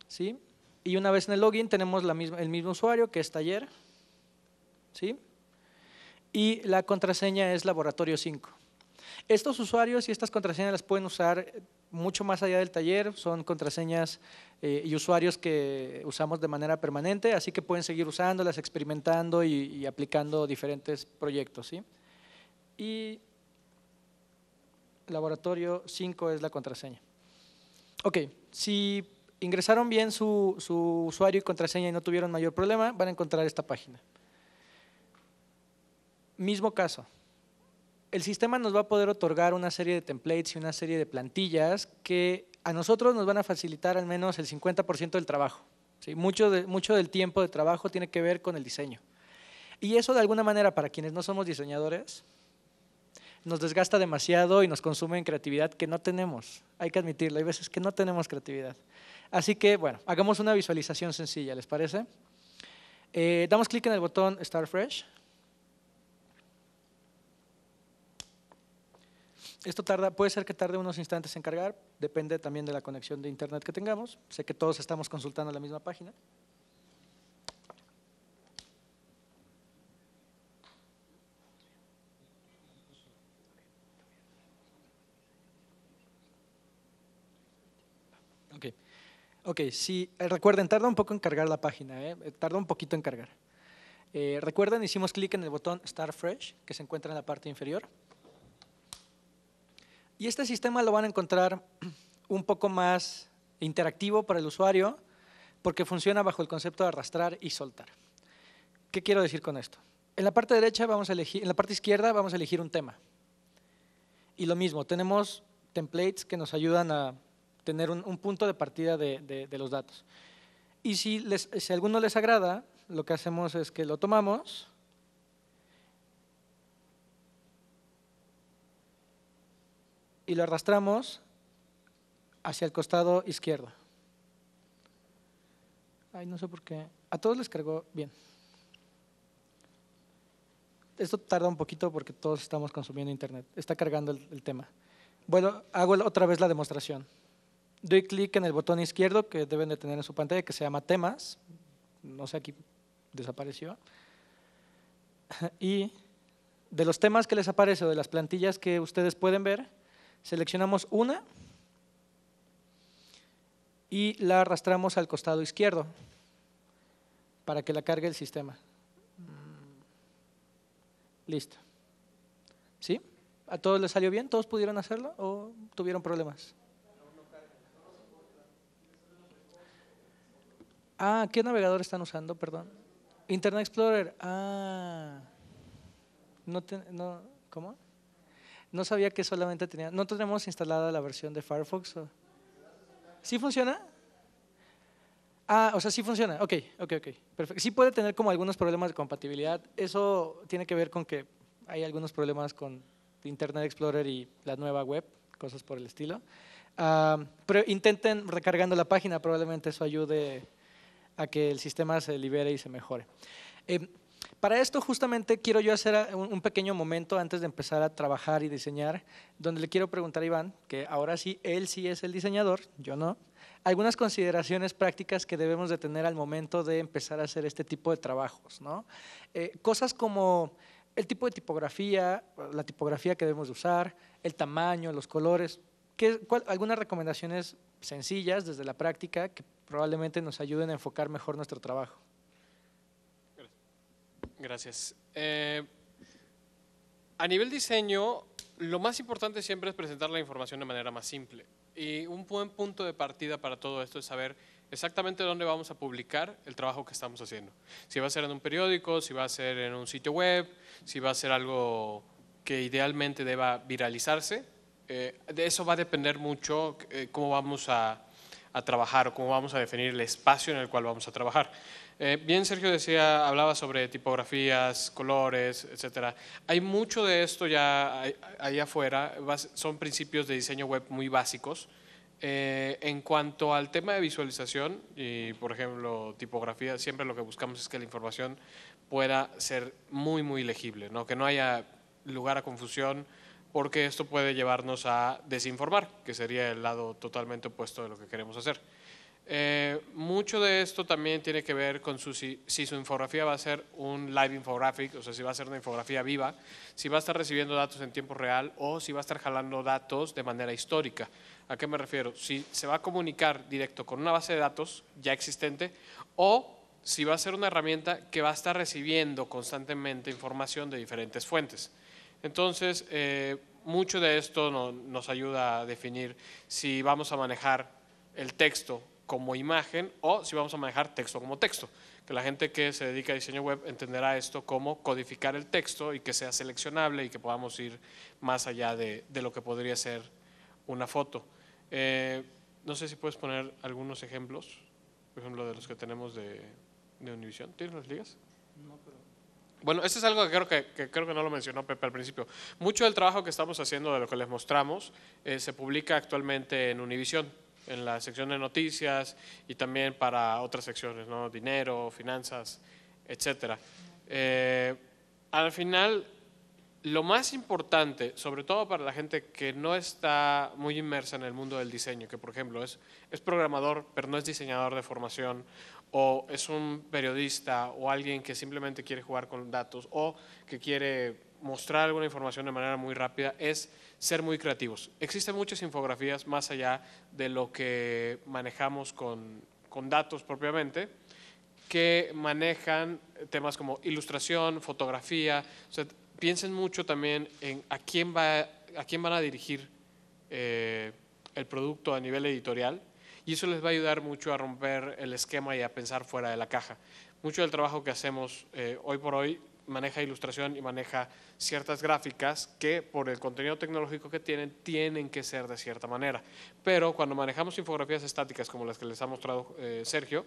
¿Sí? Y una vez en el login tenemos el mismo usuario que es taller. ¿Sí? Y la contraseña es laboratorio 5. Estos usuarios y estas contraseñas las pueden usar mucho más allá del taller, son contraseñas eh, y usuarios que usamos de manera permanente, así que pueden seguir usándolas, experimentando y, aplicando diferentes proyectos. Y laboratorio 5 es la contraseña. Ok, si ingresaron bien su usuario y contraseña y no tuvieron mayor problema, van a encontrar esta página. Mismo caso, el sistema nos va a poder otorgar una serie de templates y una serie de plantillas que a nosotros nos van a facilitar al menos el 50% del trabajo. ¿sí? Mucho, mucho del tiempo de trabajo tiene que ver con el diseño. Y eso de alguna manera para quienes no somos diseñadores nos desgasta demasiado y nos consume en creatividad que no tenemos. Hay que admitirlo, hay veces que no tenemos creatividad. Así que bueno, hagamos una visualización sencilla, ¿les parece? Eh, damos clic en el botón Start Fresh. Esto tarda, puede ser que tarde unos instantes en cargar, depende también de la conexión de internet que tengamos. Sé que todos estamos consultando la misma página. Ok, okay eh, recuerden, tarda un poco en cargar la página, ¿eh? eh tarda un poquito en cargar. Eh, recuerden, hicimos clic en el botón Start Fresh, que se encuentra en la parte inferior. Y este sistema lo van a encontrar un poco más interactivo para el usuario porque funciona bajo el concepto de arrastrar y soltar. ¿Qué quiero decir con esto? En la parte derecha vamos a elegir, en la parte izquierda vamos a elegir un tema. Y lo mismo, tenemos templates que nos ayudan a tener un, punto de partida de, los datos. Y si, si alguno les agrada, lo que hacemos es que lo tomamos, y lo arrastramos hacia el costado izquierdo. Ay, no sé por qué. A todos les cargó bien. Esto tarda un poquito porque todos estamos consumiendo internet. Está cargando el, el tema. Bueno, hago otra vez la demostración. Doy clic en el botón izquierdo que deben de tener en su pantalla que se llama temas. No sé, aquí desapareció. Y de los temas que les aparece o de las plantillas que ustedes pueden ver, Seleccionamos una y la arrastramos al costado izquierdo para que la cargue el sistema. Mm. Listo. ¿Sí? ¿A todos les salió bien? ¿Todos pudieron hacerlo o tuvieron problemas? Ah, ¿qué navegador están usando? Perdón. Internet Explorer. Ah. No, no ¿Cómo? No sabía que solamente tenía. No tenemos instalada la versión de Firefox. ¿Sí funciona? Ah, o sea, sí funciona. Ok, ok, ok. Perfecto. Sí puede tener como algunos problemas de compatibilidad. Eso tiene que ver con que hay algunos problemas con Internet Explorer y la nueva web, cosas por el estilo. Ah, pero intenten recargando la página, probablemente eso ayude a que el sistema se libere y se mejore. Em, para esto justamente quiero yo hacer un pequeño momento antes de empezar a trabajar y diseñar, donde le quiero preguntar a Iván, que ahora sí, él sí es el diseñador, yo no, algunas consideraciones prácticas que debemos de tener al momento de empezar a hacer este tipo de trabajos. Eh, cosas como el tipo de tipografía, la tipografía que debemos usar, el tamaño, los colores, ¿qué, algunas recomendaciones sencillas desde la práctica que probablemente nos ayuden a enfocar mejor nuestro trabajo. Gracias. Eh, a nivel diseño, lo más importante siempre es presentar la información de manera más simple. Y un buen punto de partida para todo esto es saber exactamente dónde vamos a publicar el trabajo que estamos haciendo. Si va a ser en un periódico, si va a ser en un sitio web, si va a ser algo que idealmente deba viralizarse. Eh, de eso va a depender mucho eh, cómo vamos a, a trabajar o cómo vamos a definir el espacio en el cual vamos a trabajar. Eh, bien, Sergio decía, hablaba sobre tipografías, colores, etcétera. Hay mucho de esto ya ahí afuera, son principios de diseño web muy básicos. Eh, en cuanto al tema de visualización y, por ejemplo, tipografía, siempre lo que buscamos es que la información pueda ser muy, muy legible, que no haya lugar a confusión, porque esto puede llevarnos a desinformar, que sería el lado totalmente opuesto de lo que queremos hacer. Eh, mucho de esto también tiene que ver con si, su infografía va a ser un live infographic, o sea, si va a ser una infografía viva, si va a estar recibiendo datos en tiempo real o si va a estar jalando datos de manera histórica. ¿A qué me refiero? Si se va a comunicar directo con una base de datos ya existente o si va a ser una herramienta que va a estar recibiendo constantemente información de diferentes fuentes. Entonces, eh, mucho de esto nos ayuda a definir si vamos a manejar el texto como imagen o si vamos a manejar texto como texto. Que la gente que se dedica a diseño web entenderá esto como codificar el texto y que sea seleccionable y que podamos ir más allá de, de lo que podría ser una foto. Eh, no sé si puedes poner algunos ejemplos, por ejemplo, de los que tenemos de, de Univision. ¿Tienes las ligas? No, pero... Bueno, esto es algo que creo que, creo que no lo mencionó Pepe al principio. Mucho del trabajo que estamos haciendo, de lo que les mostramos, eh, se publica actualmente en Univision en la sección de noticias y también para otras secciones, ¿no? dinero, finanzas, etc. Eh, al final, lo más importante, sobre todo para la gente que no está muy inmersa en el mundo del diseño, que por ejemplo es, es programador pero no es diseñador de formación, o es un periodista o alguien que simplemente quiere jugar con datos o que quiere mostrar alguna información de manera muy rápida es ser muy creativos. Existen muchas infografías más allá de lo que manejamos con, datos propiamente que manejan temas como ilustración, fotografía. O sea, piensen mucho también en a quién, va, a quién van a dirigir eh, el producto a nivel editorial y eso les va a ayudar mucho a romper el esquema y a pensar fuera de la caja. Mucho del trabajo que hacemos eh, hoy por hoy maneja ilustración y maneja ciertas gráficas que por el contenido tecnológico que tienen tienen que ser de cierta manera. Pero cuando manejamos infografías estáticas como las que les ha mostrado eh, Sergio,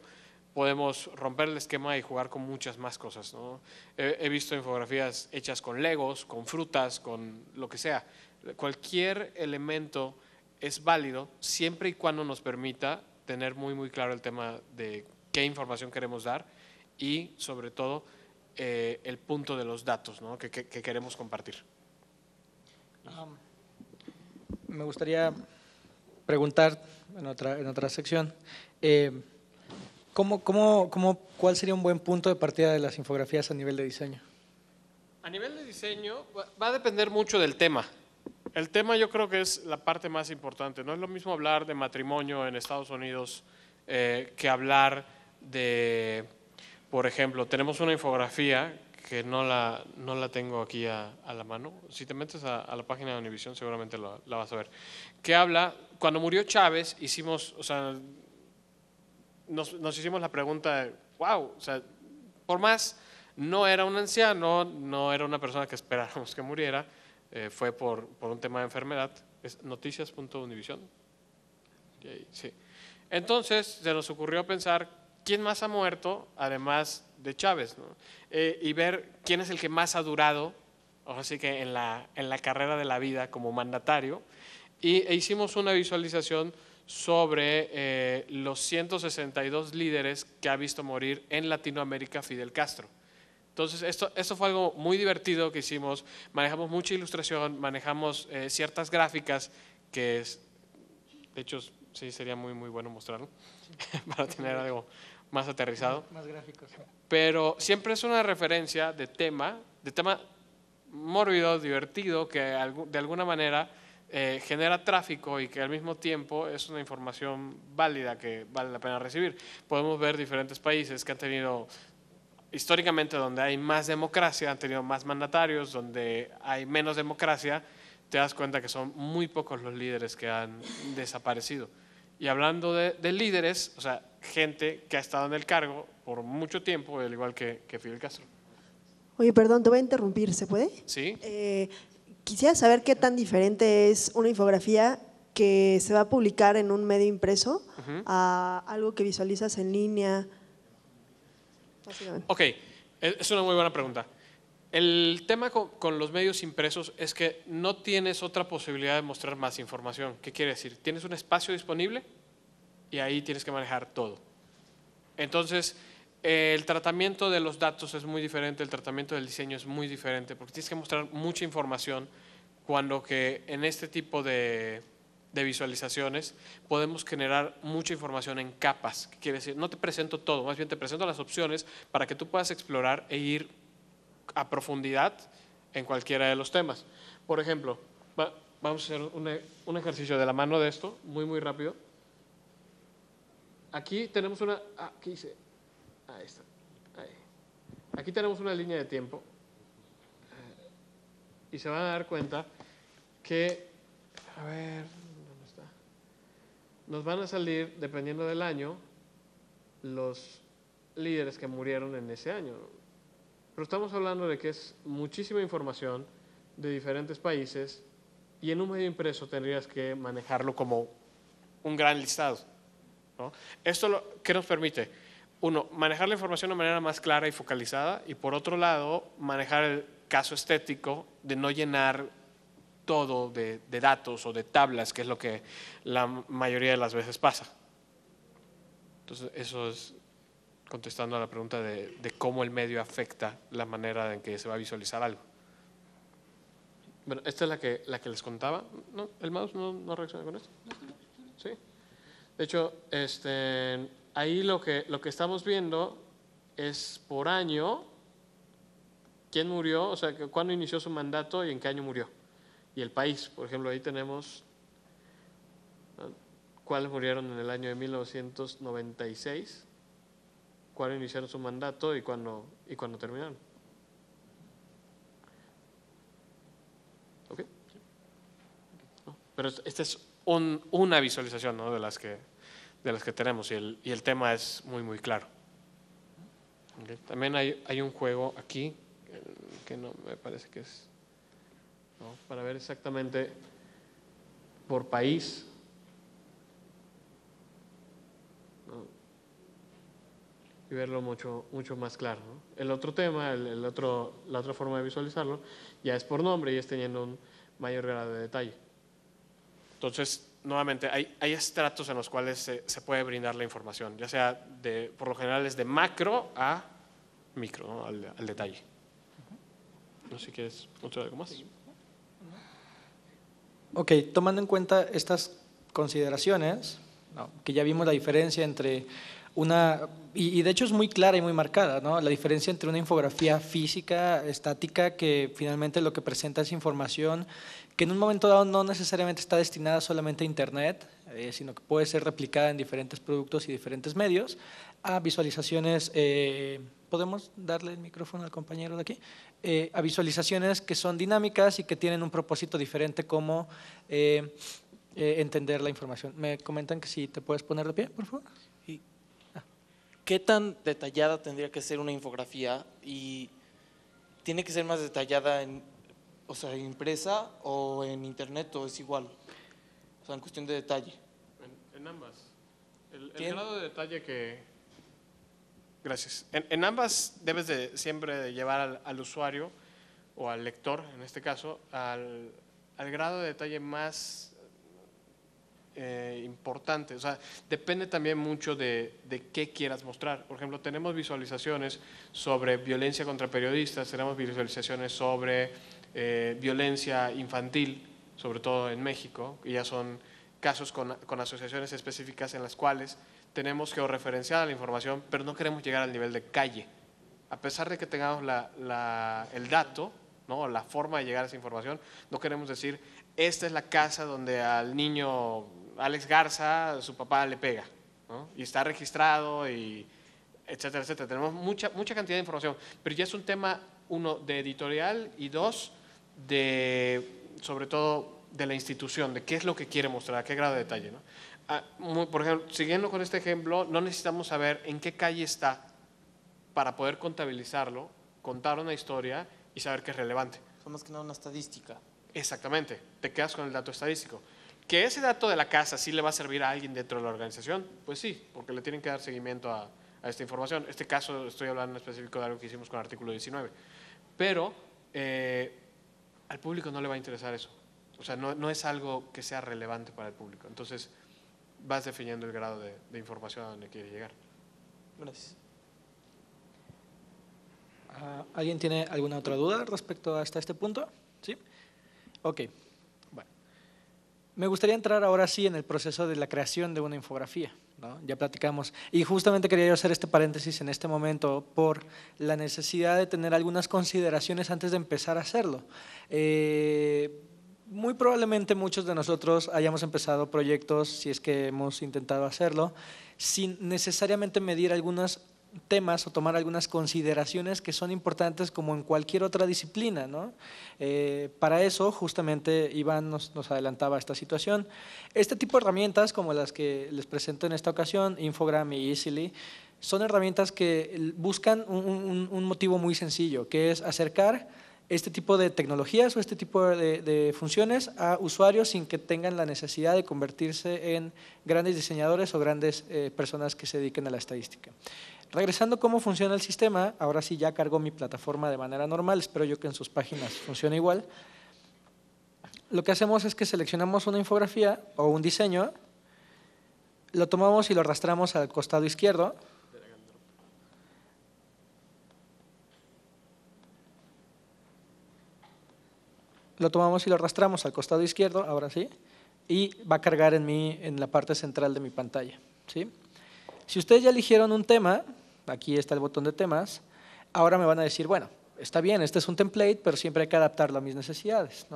podemos romper el esquema y jugar con muchas más cosas. He, he visto infografías hechas con legos, con frutas, con lo que sea. Cualquier elemento es válido siempre y cuando nos permita tener muy muy claro el tema de qué información queremos dar y sobre todo eh, el punto de los datos que, queremos compartir. Um, me gustaría preguntar en otra, sección, eh, cuál sería un buen punto de partida de las infografías a nivel de diseño? A nivel de diseño va a depender mucho del tema. El tema yo creo que es la parte más importante. No es lo mismo hablar de matrimonio en Estados Unidos eh, que hablar de por ejemplo, tenemos una infografía que no la, no la tengo aquí a, la mano. Si te metes a, la página de Univision seguramente la, vas a ver. Que habla, cuando murió Chávez, hicimos, o sea, nos, hicimos la pregunta, wow, o sea, por más no era un anciano, no era una persona que esperáramos que muriera, eh, fue por, por, un tema de enfermedad, es noticias.univision. Sí. Entonces se nos ocurrió pensar quién más ha muerto, además de Chávez, eh, y ver quién es el que más ha durado, o que en la, en la carrera de la vida como mandatario. Y, e hicimos una visualización sobre eh, los 162 líderes que ha visto morir en Latinoamérica Fidel Castro. Entonces, esto, fue algo muy divertido que hicimos. Manejamos mucha ilustración, manejamos eh, ciertas gráficas que, es, de hecho, sí, sería muy, muy bueno mostrarlo para tener algo más aterrizado. Más sí. Pero siempre es una referencia de tema, de tema mórbido, divertido, que de alguna manera eh, genera tráfico y que al mismo tiempo es una información válida que vale la pena recibir. Podemos ver diferentes países que han tenido históricamente donde hay más democracia, han tenido más mandatarios, donde hay menos democracia, te das cuenta que son muy pocos los líderes que han desaparecido. Y hablando de, de líderes, o sea, gente que ha estado en el cargo por mucho tiempo, al igual que, Fidel Castro. Oye, perdón, te voy a interrumpir, ¿se puede? Sí. Eh, quisiera saber qué tan diferente es una infografía que se va a publicar en un medio impreso a algo que visualizas en línea. Ok, e, es una muy buena pregunta. El tema con, los medios impresos es que no tienes otra posibilidad de mostrar más información. ¿Qué quiere decir? Tienes un espacio disponible y ahí tienes que manejar todo. Entonces, el tratamiento de los datos es muy diferente, el tratamiento del diseño es muy diferente, porque tienes que mostrar mucha información cuando que en este tipo de, visualizaciones podemos generar mucha información en capas, quiere decir, no te presento todo, más bien te presento las opciones para que tú puedas explorar e ir a profundidad en cualquiera de los temas. Por ejemplo, vamos a hacer un ejercicio de la mano de esto, muy, muy rápido. Aquí tenemos una... Ah, ah, Aquí tenemos una línea de tiempo. Eh, y se van a dar cuenta que... A ver, ¿dónde está? Nos van a salir, dependiendo del año, los líderes que murieron en ese año. Pero estamos hablando de que es muchísima información de diferentes países y en un medio impreso tendrías que manejarlo como un gran listado. ¿no? Esto ¿qué nos permite? Uno, manejar la información de manera más clara y focalizada y por otro lado, manejar el caso estético de no llenar todo de, datos o de tablas, que es lo que la mayoría de las veces pasa. Entonces, eso es contestando a la pregunta de, cómo el medio afecta la manera en que se va a visualizar algo. Bueno, esta es la que, la que les contaba. ¿No? ¿El mouse no, no reacciona con esto? ¿Sí? De hecho, este, ahí lo que, lo que estamos viendo es por año quién murió, o sea, cuándo inició su mandato y en qué año murió. Y el país, por ejemplo, ahí tenemos cuáles murieron en el año de 1996, cuándo iniciaron su mandato y cuándo, y cuándo terminaron. pero este es una visualización de, las que, de las que tenemos y el, tema es muy, muy claro. También hay, un juego aquí eh, que no me parece que es para ver exactamente por país. Y verlo mucho, mucho más claro. El otro tema, el otro, la otra forma de visualizarlo, ya es por nombre y es teniendo un mayor grado de detalle. Entonces, nuevamente, hay, estratos en los cuales se, puede brindar la información, ya sea de, por lo general es de macro a micro, al, detalle. No sé si quieres otro algo más. Ok, tomando en cuenta estas consideraciones, que ya vimos la diferencia entre una, y, de hecho es muy clara y muy marcada, ¿no? la diferencia entre una infografía física, estática, que finalmente lo que presenta es información que en un momento dado no necesariamente está destinada solamente a Internet, eh, sino que puede ser replicada en diferentes productos y diferentes medios, a visualizaciones, eh, podemos darle el micrófono al compañero de aquí, eh, a visualizaciones que son dinámicas y que tienen un propósito diferente como entender la información. Me comentan que si te puedes poner de pie, por favor. ¿Qué tan detallada tendría que ser una infografía? Y tiene que ser más detallada en o sea, impresa o en internet, o es igual. O sea, en cuestión de detalle. En, ambas. El, grado de detalle que... Gracias. En, ambas debes de siempre llevar al, usuario o al lector, en este caso, al, grado de detalle más eh, importante. O sea, depende también mucho de, de, qué quieras mostrar. Por ejemplo, tenemos visualizaciones sobre violencia contra periodistas, tenemos visualizaciones sobre eh, violencia infantil, sobre todo en México, y ya son casos con, asociaciones específicas en las cuales tenemos que georreferenciada la información, pero no queremos llegar al nivel de calle. A pesar de que tengamos el dato, ¿no? la forma de llegar a esa información, no queremos decir, esta es la casa donde al niño Alex Garza su papá le pega, y está registrado, y etcétera, etcétera. Tenemos mucha, mucha cantidad de información, pero ya es un tema, uno, de editorial y dos, sobre todo, de la institución, de qué es lo que quiere mostrar, a qué grado de detalle. ¿no? Ah, por ejemplo, siguiendo con este ejemplo, no necesitamos saber en qué calle está para poder contabilizarlo, contar una historia y saber que es relevante. Son más que nada una estadística. Exactamente, te quedas con el dato estadístico. ¿Que ese dato de la casa sí le va a servir a alguien dentro de la organización? Pues sí, porque le tienen que dar seguimiento a, esta información. Este caso estoy hablando en específico de algo que hicimos con el artículo 19. Pero eh, al público no le va a interesar eso. O sea, no, es algo que sea relevante para el público. Entonces, vas definiendo el grado de, información a donde quiere llegar. Gracias. Ah, ¿Alguien tiene alguna otra duda respecto hasta este punto? ¿Sí? Ok. Bueno. Me gustaría entrar ahora sí en el proceso de la creación de una infografía. Ya platicamos. Y justamente quería yo hacer este paréntesis en este momento por la necesidad de tener algunas consideraciones antes de empezar a hacerlo. Eh, muy probablemente muchos de nosotros hayamos empezado proyectos, si es que hemos intentado hacerlo, sin necesariamente medir algunas temas o tomar algunas consideraciones que son importantes como en cualquier otra disciplina. ¿no? Eh, para eso, justamente, Iván nos, adelantaba esta situación. Este tipo de herramientas, como las que les presento en esta ocasión, Infogram y Easily, son herramientas que buscan un, motivo muy sencillo, que es acercar este tipo de tecnologías o este tipo de, funciones a usuarios sin que tengan la necesidad de convertirse en grandes diseñadores o grandes eh, personas que se dediquen a la estadística regresando cómo funciona el sistema, ahora sí ya cargo mi plataforma de manera normal, espero yo que en sus páginas funcione igual. Lo que hacemos es que seleccionamos una infografía o un diseño, lo tomamos y lo arrastramos al costado izquierdo. Lo tomamos y lo arrastramos al costado izquierdo, ahora sí, y va a cargar en, en la parte central de mi pantalla. ¿sí? Si ustedes ya eligieron un tema, aquí está el botón de temas, ahora me van a decir, bueno, está bien, este es un template, pero siempre hay que adaptarlo a mis necesidades.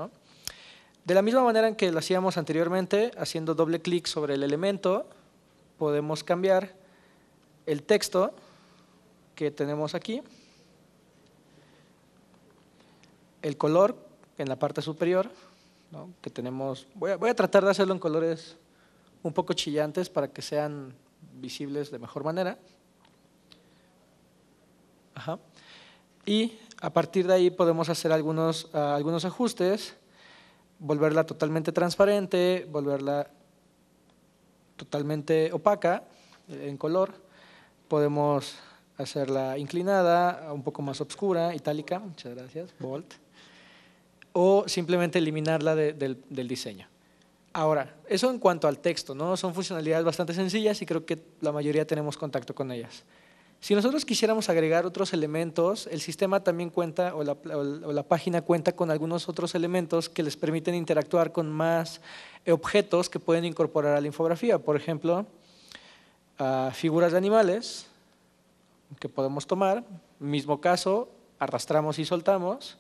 De la misma manera en que lo hacíamos anteriormente, haciendo doble clic sobre el elemento, podemos cambiar el texto que tenemos aquí, el color en la parte superior, que tenemos, voy a, voy a tratar de hacerlo en colores un poco chillantes para que sean visibles de mejor manera. Y a partir de ahí podemos hacer algunos, ah, algunos ajustes, volverla totalmente transparente, volverla totalmente opaca eh, en color. Podemos hacerla inclinada, un poco más oscura, itálica, muchas gracias, bold. O simplemente eliminarla del, del diseño. Ahora, eso en cuanto al texto, ¿no? Son funcionalidades bastante sencillas y creo que la mayoría tenemos contacto con ellas. Si nosotros quisiéramos agregar otros elementos, el sistema también cuenta, o la, página cuenta con algunos otros elementos que les permiten interactuar con más eh, objetos que pueden incorporar a la infografía. Por ejemplo, ah, figuras de animales que podemos tomar, mismo caso, arrastramos y soltamos,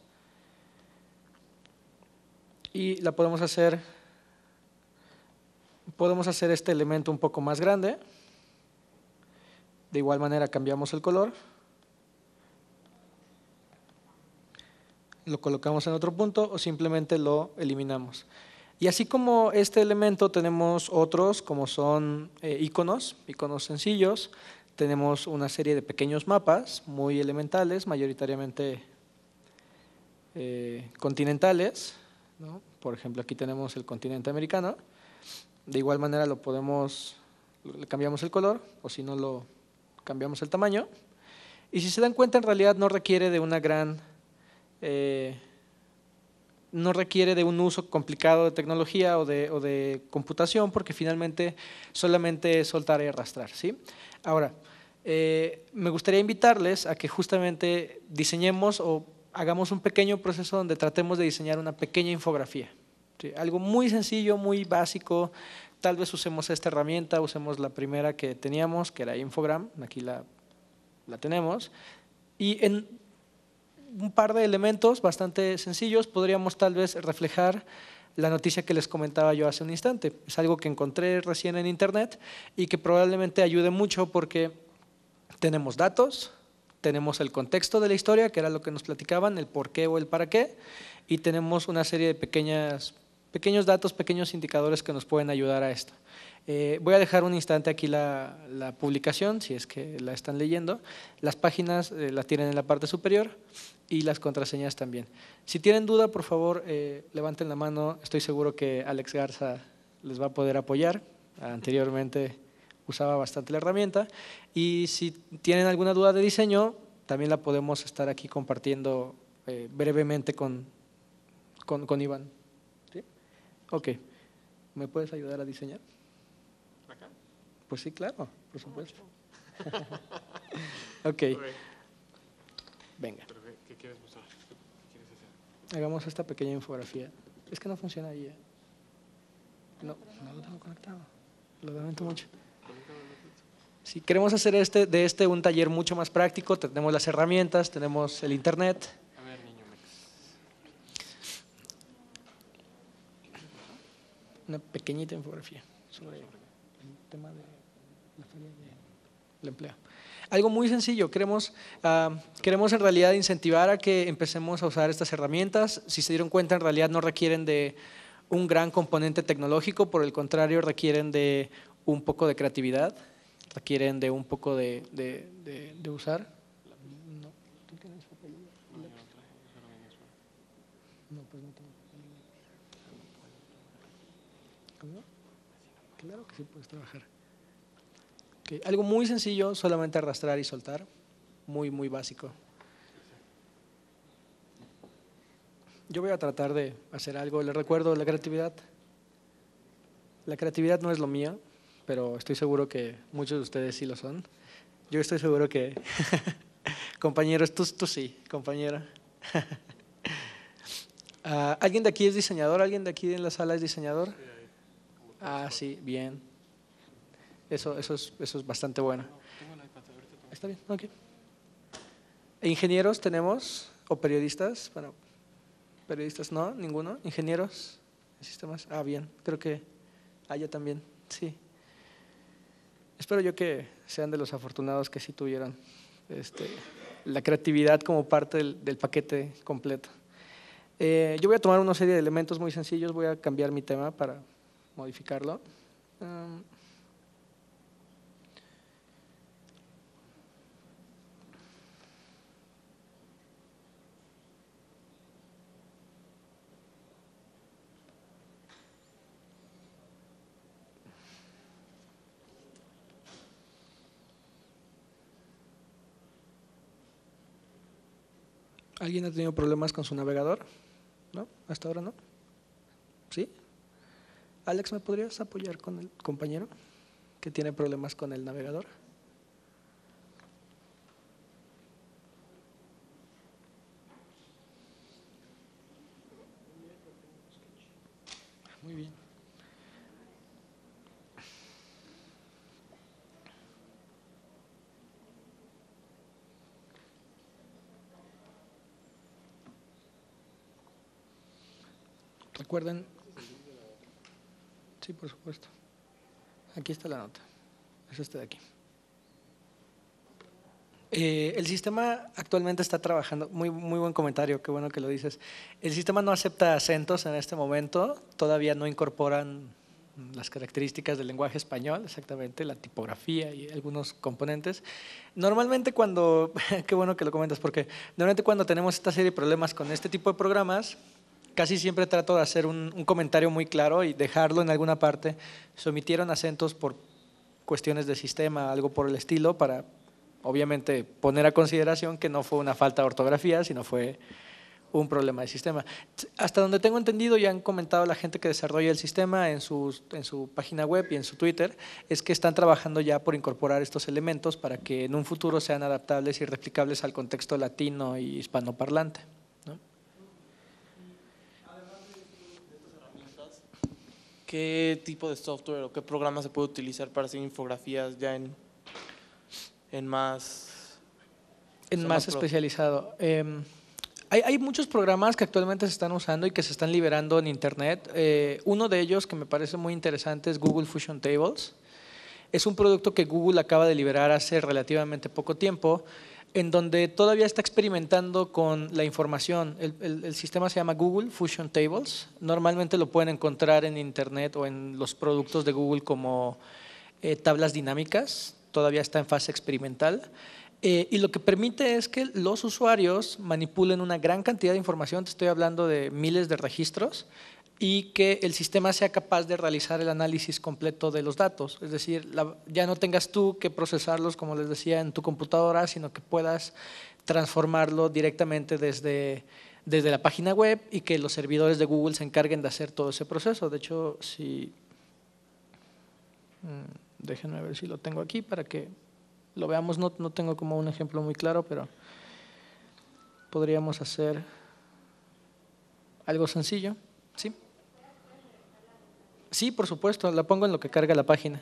y la podemos hacer, podemos hacer este elemento un poco más grande. De igual manera cambiamos el color. Lo colocamos en otro punto o simplemente lo eliminamos. Y así como este elemento tenemos otros como son eh, iconos, iconos sencillos, tenemos una serie de pequeños mapas muy elementales, mayoritariamente eh, continentales. Por ejemplo, aquí tenemos el continente americano. De igual manera lo podemos, le cambiamos el color o si no lo cambiamos el tamaño. Y si se dan cuenta, en realidad no requiere de una gran... Eh, no requiere de un uso complicado de tecnología o de, o de, computación, porque finalmente solamente es soltar y arrastrar. ¿sí? Ahora, eh, me gustaría invitarles a que justamente diseñemos o hagamos un pequeño proceso donde tratemos de diseñar una pequeña infografía. Algo muy sencillo, muy básico, Tal vez usemos esta herramienta, usemos la primera que teníamos, que era Infogram, aquí la, la tenemos, y en un par de elementos bastante sencillos podríamos tal vez reflejar la noticia que les comentaba yo hace un instante. Es algo que encontré recién en Internet y que probablemente ayude mucho porque tenemos datos, tenemos el contexto de la historia, que era lo que nos platicaban, el por qué o el para qué, y tenemos una serie de pequeñas pequeños datos, pequeños indicadores que nos pueden ayudar a esto. Eh, voy a dejar un instante aquí la, publicación, si es que la están leyendo. Las páginas eh, la las tienen en la parte superior y las contraseñas también. Si tienen duda, por favor, eh, levanten la mano. Estoy seguro que Alex Garza les va a poder apoyar. Anteriormente usaba bastante la herramienta. Y si tienen alguna duda de diseño, también la podemos estar aquí compartiendo brevemente con, con Iván. Ok. ¿Me puedes ayudar a diseñar? ¿Acá? Pues sí, claro, por supuesto. ok. Venga. ¿Qué quieres ¿Qué quieres hacer? Hagamos esta pequeña infografía. Es que no funciona ahí. ¿eh? No, no lo tengo conectado. Lo lamento mucho. Si queremos hacer este, de este un taller mucho más práctico, tenemos las herramientas, tenemos el internet. una pequeñita infografía sobre el tema de la feria la empleo. Algo muy sencillo, queremos, ah, queremos en realidad incentivar a que empecemos a usar estas herramientas. Si se dieron cuenta, en realidad no requieren de un gran componente tecnológico, por el contrario, requieren de un poco de creatividad, requieren de un poco de, usar. No, pues Claro que sí puedes trabajar. Algo muy sencillo, solamente arrastrar y soltar. Muy, muy básico. Yo voy a tratar de hacer algo. Les recuerdo la creatividad. La creatividad no es lo mío, pero estoy seguro que muchos de ustedes sí lo son. Yo estoy seguro que, compañeros, tú, tú sí, compañera. Ah, ¿Alguien de aquí es diseñador? ¿Alguien de aquí en la sala es diseñador? Ah, sí, bien. Eso, eso, es, eso es bastante bueno. Está bien, ok. ¿Ingenieros tenemos? ¿O periodistas? Bueno, periodistas no, ninguno. ¿Ingenieros? ¿Sistemas? Ah, bien. Creo que haya ah, también, sí. Espero yo que sean de los afortunados que sí tuvieran este, la creatividad como parte del, paquete completo. Eh, yo voy a tomar una serie de elementos muy sencillos, voy a cambiar mi tema para modificarlo. ¿Alguien ha tenido problemas con su navegador? ¿No? ¿Hasta ahora no? ¿Sí? Alex, ¿me podrías apoyar con el compañero que tiene problemas con el navegador? Muy bien. Recuerden, Sí, por supuesto. Aquí está la nota. Es este de aquí. Eh, el sistema actualmente está trabajando, muy, muy buen comentario, qué bueno que lo dices. El sistema no acepta acentos en este momento, todavía no incorporan las características del lenguaje español, exactamente, la tipografía y algunos componentes. Normalmente cuando, qué bueno que lo comentas, porque normalmente cuando tenemos esta serie de problemas con este tipo de programas, casi siempre trato de hacer un, comentario muy claro y dejarlo en alguna parte. Se omitieron acentos por cuestiones de sistema, algo por el estilo, para obviamente poner a consideración que no fue una falta de ortografía, sino fue un problema de sistema. Hasta donde tengo entendido, ya han comentado la gente que desarrolla el sistema en, en su página web y en su Twitter, es que están trabajando ya por incorporar estos elementos para que en un futuro sean adaptables y replicables al contexto latino y hispanoparlante. ¿Qué tipo de software o qué programa se puede utilizar para hacer infografías ya en, más... En más especializado. Em, hay, muchos programas que actualmente se están usando y que se están liberando en Internet. Eh, uno de ellos que me parece muy interesante es Google Fusion Tables. Es un producto que Google acaba de liberar hace relativamente poco tiempo en donde todavía está experimentando con la información. El, sistema se llama Google Fusion Tables. Normalmente lo pueden encontrar en Internet o en los productos de Google como eh, tablas dinámicas. Todavía está en fase experimental. Eh, y lo que permite es que los usuarios manipulen una gran cantidad de información, te estoy hablando de miles de registros, y que el sistema sea capaz de realizar el análisis completo de los datos. Es decir, ya no tengas tú que procesarlos, como les decía, en tu computadora, sino que puedas transformarlo directamente desde, desde la página web y que los servidores de Google se encarguen de hacer todo ese proceso. De hecho, si... Mm, déjenme ver si lo tengo aquí para que lo veamos. no tengo como un ejemplo muy claro, pero podríamos hacer algo sencillo. Sí, por supuesto, la pongo en lo que carga la página.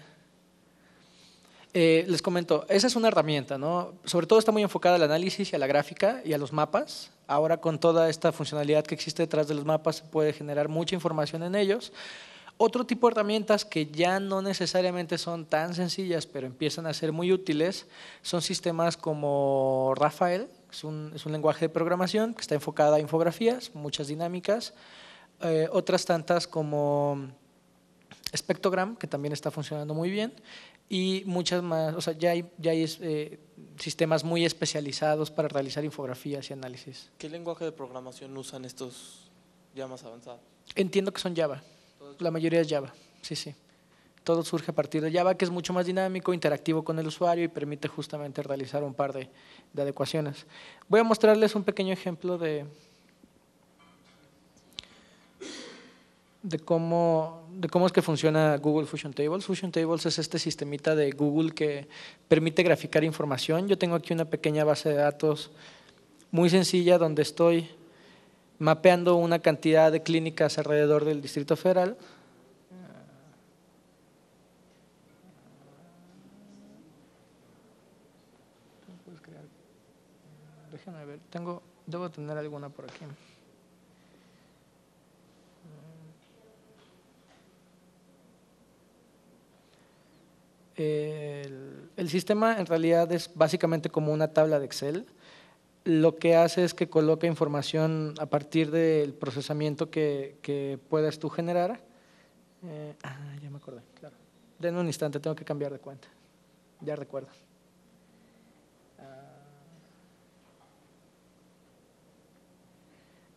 Eh, les comento, esa es una herramienta, ¿no? Sobre todo está muy enfocada al análisis y a la gráfica y a los mapas. Ahora con toda esta funcionalidad que existe detrás de los mapas se puede generar mucha información en ellos. Otro tipo de herramientas que ya no necesariamente son tan sencillas, pero empiezan a ser muy útiles, son sistemas como Rafael, es un, es un lenguaje de programación que está enfocada a infografías, muchas dinámicas, eh, otras tantas como Espectrogram, que también está funcionando muy bien, y muchas más, o sea, ya hay, ya hay eh, sistemas muy especializados para realizar infografías y análisis. ¿Qué lenguaje de programación usan estos ya más avanzados? Entiendo que son Java, la mayoría es Java, sí, sí. Todo surge a partir de Java, que es mucho más dinámico, interactivo con el usuario y permite justamente realizar un par de adecuaciones. Voy a mostrarles un pequeño ejemplo de, de cómo, es que funciona Google Fusion Tables. Fusion Tables es este sistemita de Google que permite graficar información. Yo tengo aquí una pequeña base de datos muy sencilla donde estoy mapeando una cantidad de clínicas alrededor del Distrito Federal. Déjenme ver, tengo, debo tener alguna por aquí. el, sistema en realidad es básicamente como una tabla de Excel. Lo que hace es que coloca información a partir del procesamiento que, puedas tú generar. Eh, ah, ya me acordé, claro. Den un instante, tengo que cambiar de cuenta. Ya recuerdo. Ah.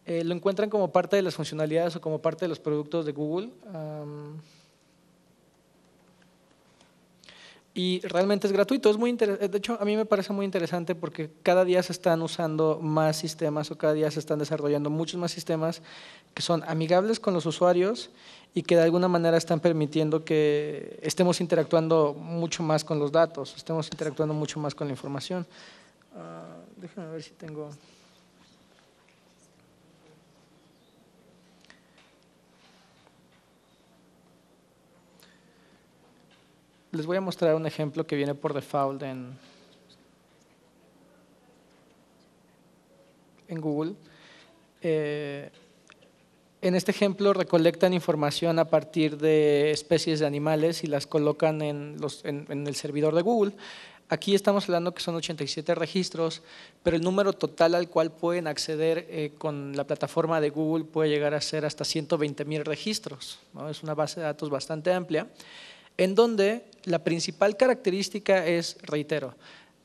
Eh, lo encuentran como parte de las funcionalidades o como parte de los productos de Google. y realmente es gratuito. Es muy eh, de hecho, a mí me parece muy interesante porque cada día se están usando más sistemas o cada día se están desarrollando muchos más sistemas que son amigables con los usuarios y que de alguna manera están permitiendo que estemos interactuando mucho más con los datos, estemos interactuando mucho más con la información. Uh, déjame ver si tengo... Les voy a mostrar un ejemplo que viene por default en, Google. Eh, en este ejemplo recolectan información a partir de especies de animales y las colocan en, el servidor de Google. Aquí estamos hablando que son 87 registros, pero el número total al cual pueden acceder eh, con la plataforma de Google puede llegar a ser hasta 120 mil registros. Es una base de datos bastante amplia en donde la principal característica es, reitero,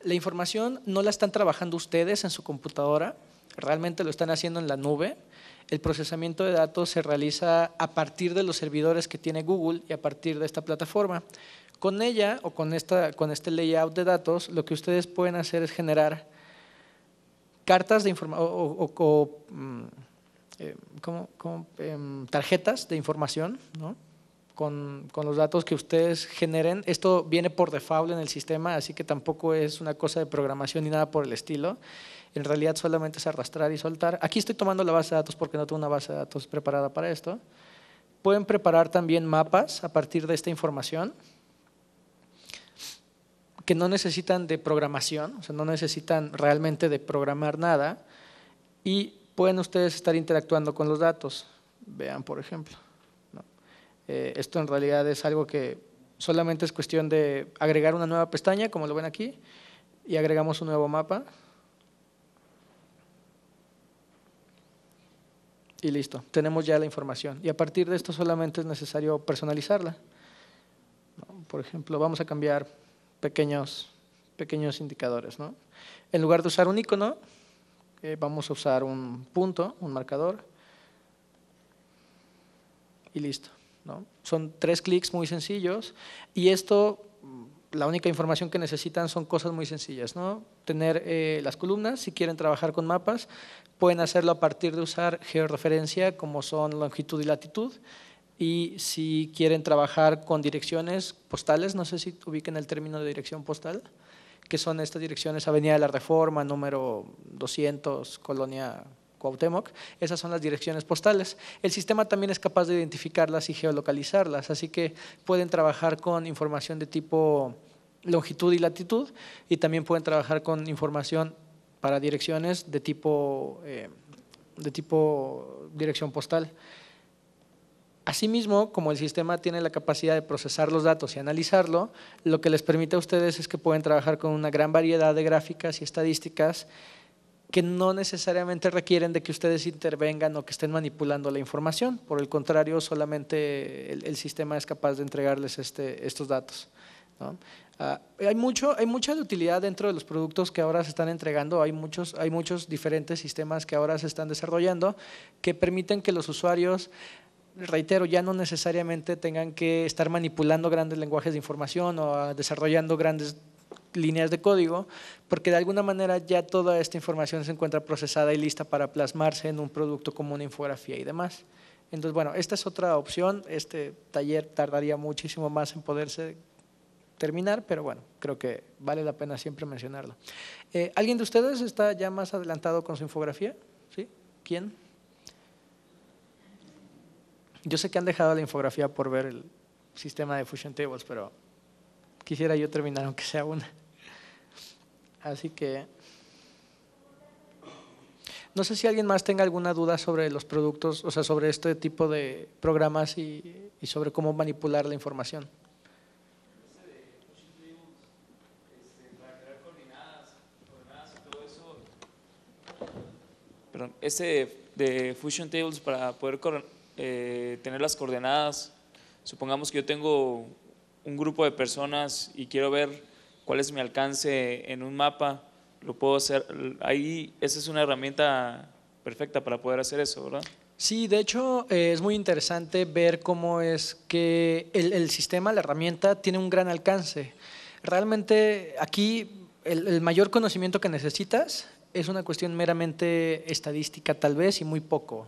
la información no la están trabajando ustedes en su computadora, realmente lo están haciendo en la nube. El procesamiento de datos se realiza a partir de los servidores que tiene Google y a partir de esta plataforma. Con ella o con, esta, con este layout de datos, lo que ustedes pueden hacer es generar cartas de información o, mm, eh, em, tarjetas de información, ¿no? con, los datos que ustedes generen. Esto viene por default en el sistema, así que tampoco es una cosa de programación ni nada por el estilo. En realidad solamente es arrastrar y soltar. Aquí estoy tomando la base de datos porque no tengo una base de datos preparada para esto. Pueden preparar también mapas a partir de esta información que no necesitan de programación, o sea, no necesitan realmente de programar nada y pueden ustedes estar interactuando con los datos. Vean, por ejemplo. Eh, esto en realidad es algo que solamente es cuestión de agregar una nueva pestaña, como lo ven aquí, y agregamos un nuevo mapa. Y listo, tenemos ya la información. Y a partir de esto solamente es necesario personalizarla. Por ejemplo, vamos a cambiar pequeños, indicadores. En lugar de usar un icono, eh, vamos a usar un punto, un marcador. Y listo. Son tres clics muy sencillos y esto, mm, la única información que necesitan son cosas muy sencillas, Tener eh, las columnas, si quieren trabajar con mapas, pueden hacerlo a partir de usar georreferencia como son longitud y latitud. Y si quieren trabajar con direcciones postales, no sé si ubiquen el término de dirección postal, que son estas direcciones, Avenida de la Reforma, número 200, Colonia Cuauhtémoc, esas son las direcciones postales. El sistema también es capaz de identificarlas y geolocalizarlas, así que pueden trabajar con información de tipo longitud y latitud y también pueden trabajar con información para direcciones de tipo, eh, de tipo dirección postal. Asimismo, como el sistema tiene la capacidad de procesar los datos y analizarlo, lo que les permite a ustedes es que pueden trabajar con una gran variedad de gráficas y estadísticas que no necesariamente requieren de que ustedes intervengan o que estén manipulando la información. Por el contrario, solamente el, sistema es capaz de entregarles este, estos datos. Ah, hay, mucho, hay mucha utilidad dentro de los productos que ahora se están entregando, hay muchos, hay muchos diferentes sistemas que ahora se están desarrollando que permiten que los usuarios reitero, ya no necesariamente tengan que estar manipulando grandes lenguajes de información o ah, desarrollando grandes líneas de código, porque de alguna manera ya toda esta información se encuentra procesada y lista para plasmarse en un producto como una infografía y demás. Entonces, bueno, esta es otra opción. Este taller tardaría muchísimo más en poderse terminar, pero bueno, creo que vale la pena siempre mencionarlo. Eh, ¿Alguien de ustedes está ya más adelantado con su infografía? ¿Sí? ¿Quién? Yo sé que han dejado la infografía por ver el sistema de Fusion Tables, pero quisiera yo terminar aunque sea una. Así que no sé si alguien más tenga alguna duda sobre los productos, o sea, sobre este tipo de programas y, sobre cómo manipular la información. Perdón, este de Fusion Tables para poder eh, tener las coordenadas, supongamos que yo tengo un grupo de personas y quiero ver cuál es mi alcance en un mapa, lo puedo hacer. Ahí esa es una herramienta perfecta para poder hacer eso, ¿verdad? Sí, de hecho eh, es muy interesante ver cómo es que el, sistema, la herramienta, tiene un gran alcance. Realmente aquí el, el mayor conocimiento que necesitas es una cuestión meramente estadística tal vez y muy poco.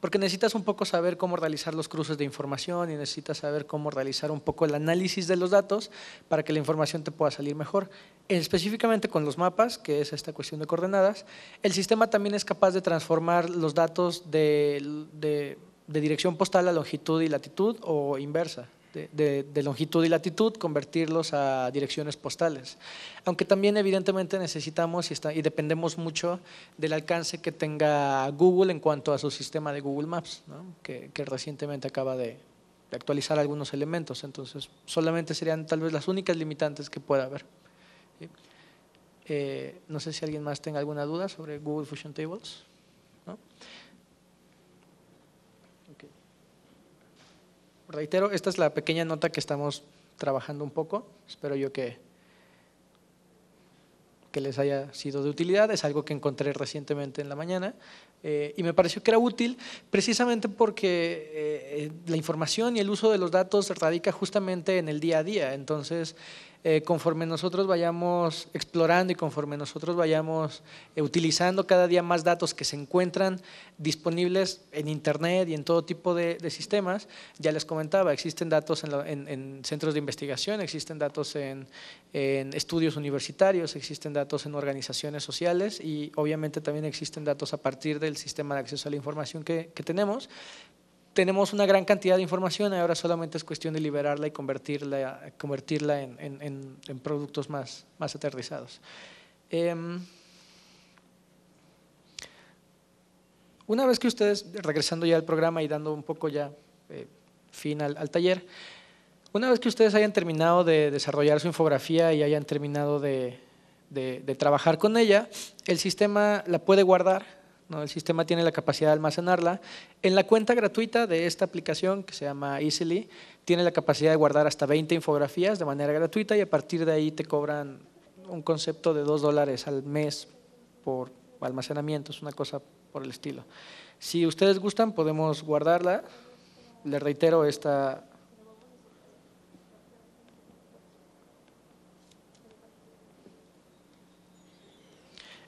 porque necesitas un poco saber cómo realizar los cruces de información y necesitas saber cómo realizar un poco el análisis de los datos para que la información te pueda salir mejor. Específicamente con los mapas, que es esta cuestión de coordenadas, el sistema también es capaz de transformar los datos de dirección postal a longitud y latitud o inversa de, longitud y latitud, convertirlos a direcciones postales. Aunque también evidentemente necesitamos y, dependemos mucho del alcance que tenga Google en cuanto a su sistema de Google Maps, que, recientemente acaba de, actualizar algunos elementos. Entonces, solamente serían tal vez las únicas limitantes que pueda haber. Eh, no sé si alguien más tenga alguna duda sobre Google Fusion Tables. Reitero, esta es la pequeña nota que estamos trabajando un poco. Espero yo que, que les haya sido de utilidad. Es algo que encontré recientemente en la mañana eh, y me pareció que era útil precisamente porque eh, eh, la información y el uso de los datos radica justamente en el día a día. Entonces, eh, conforme nosotros vayamos explorando y conforme nosotros vayamos eh, utilizando cada día más datos que se encuentran disponibles en Internet y en todo tipo de, sistemas, ya les comentaba, existen datos en, centros de investigación, existen datos en, estudios universitarios, existen datos en organizaciones sociales y obviamente también existen datos a partir del sistema de acceso a la información que tenemos, tenemos una gran cantidad de información ahora solamente es cuestión de liberarla y convertirla, convertirla en, productos más, aterrizados. Em, una vez que ustedes, regresando ya al programa y dando un poco ya eh, fin al, taller, una vez que ustedes hayan terminado de desarrollar su infografía y hayan terminado de trabajar con ella, el sistema la puede guardar el sistema tiene la capacidad de almacenarla. En la cuenta gratuita de esta aplicación, que se llama Easily, tiene la capacidad de guardar hasta 20 infografías de manera gratuita y a partir de ahí te cobran un concepto de 2 dólares al mes por almacenamiento, es una cosa por el estilo. Si ustedes gustan, podemos guardarla. Les reitero, esta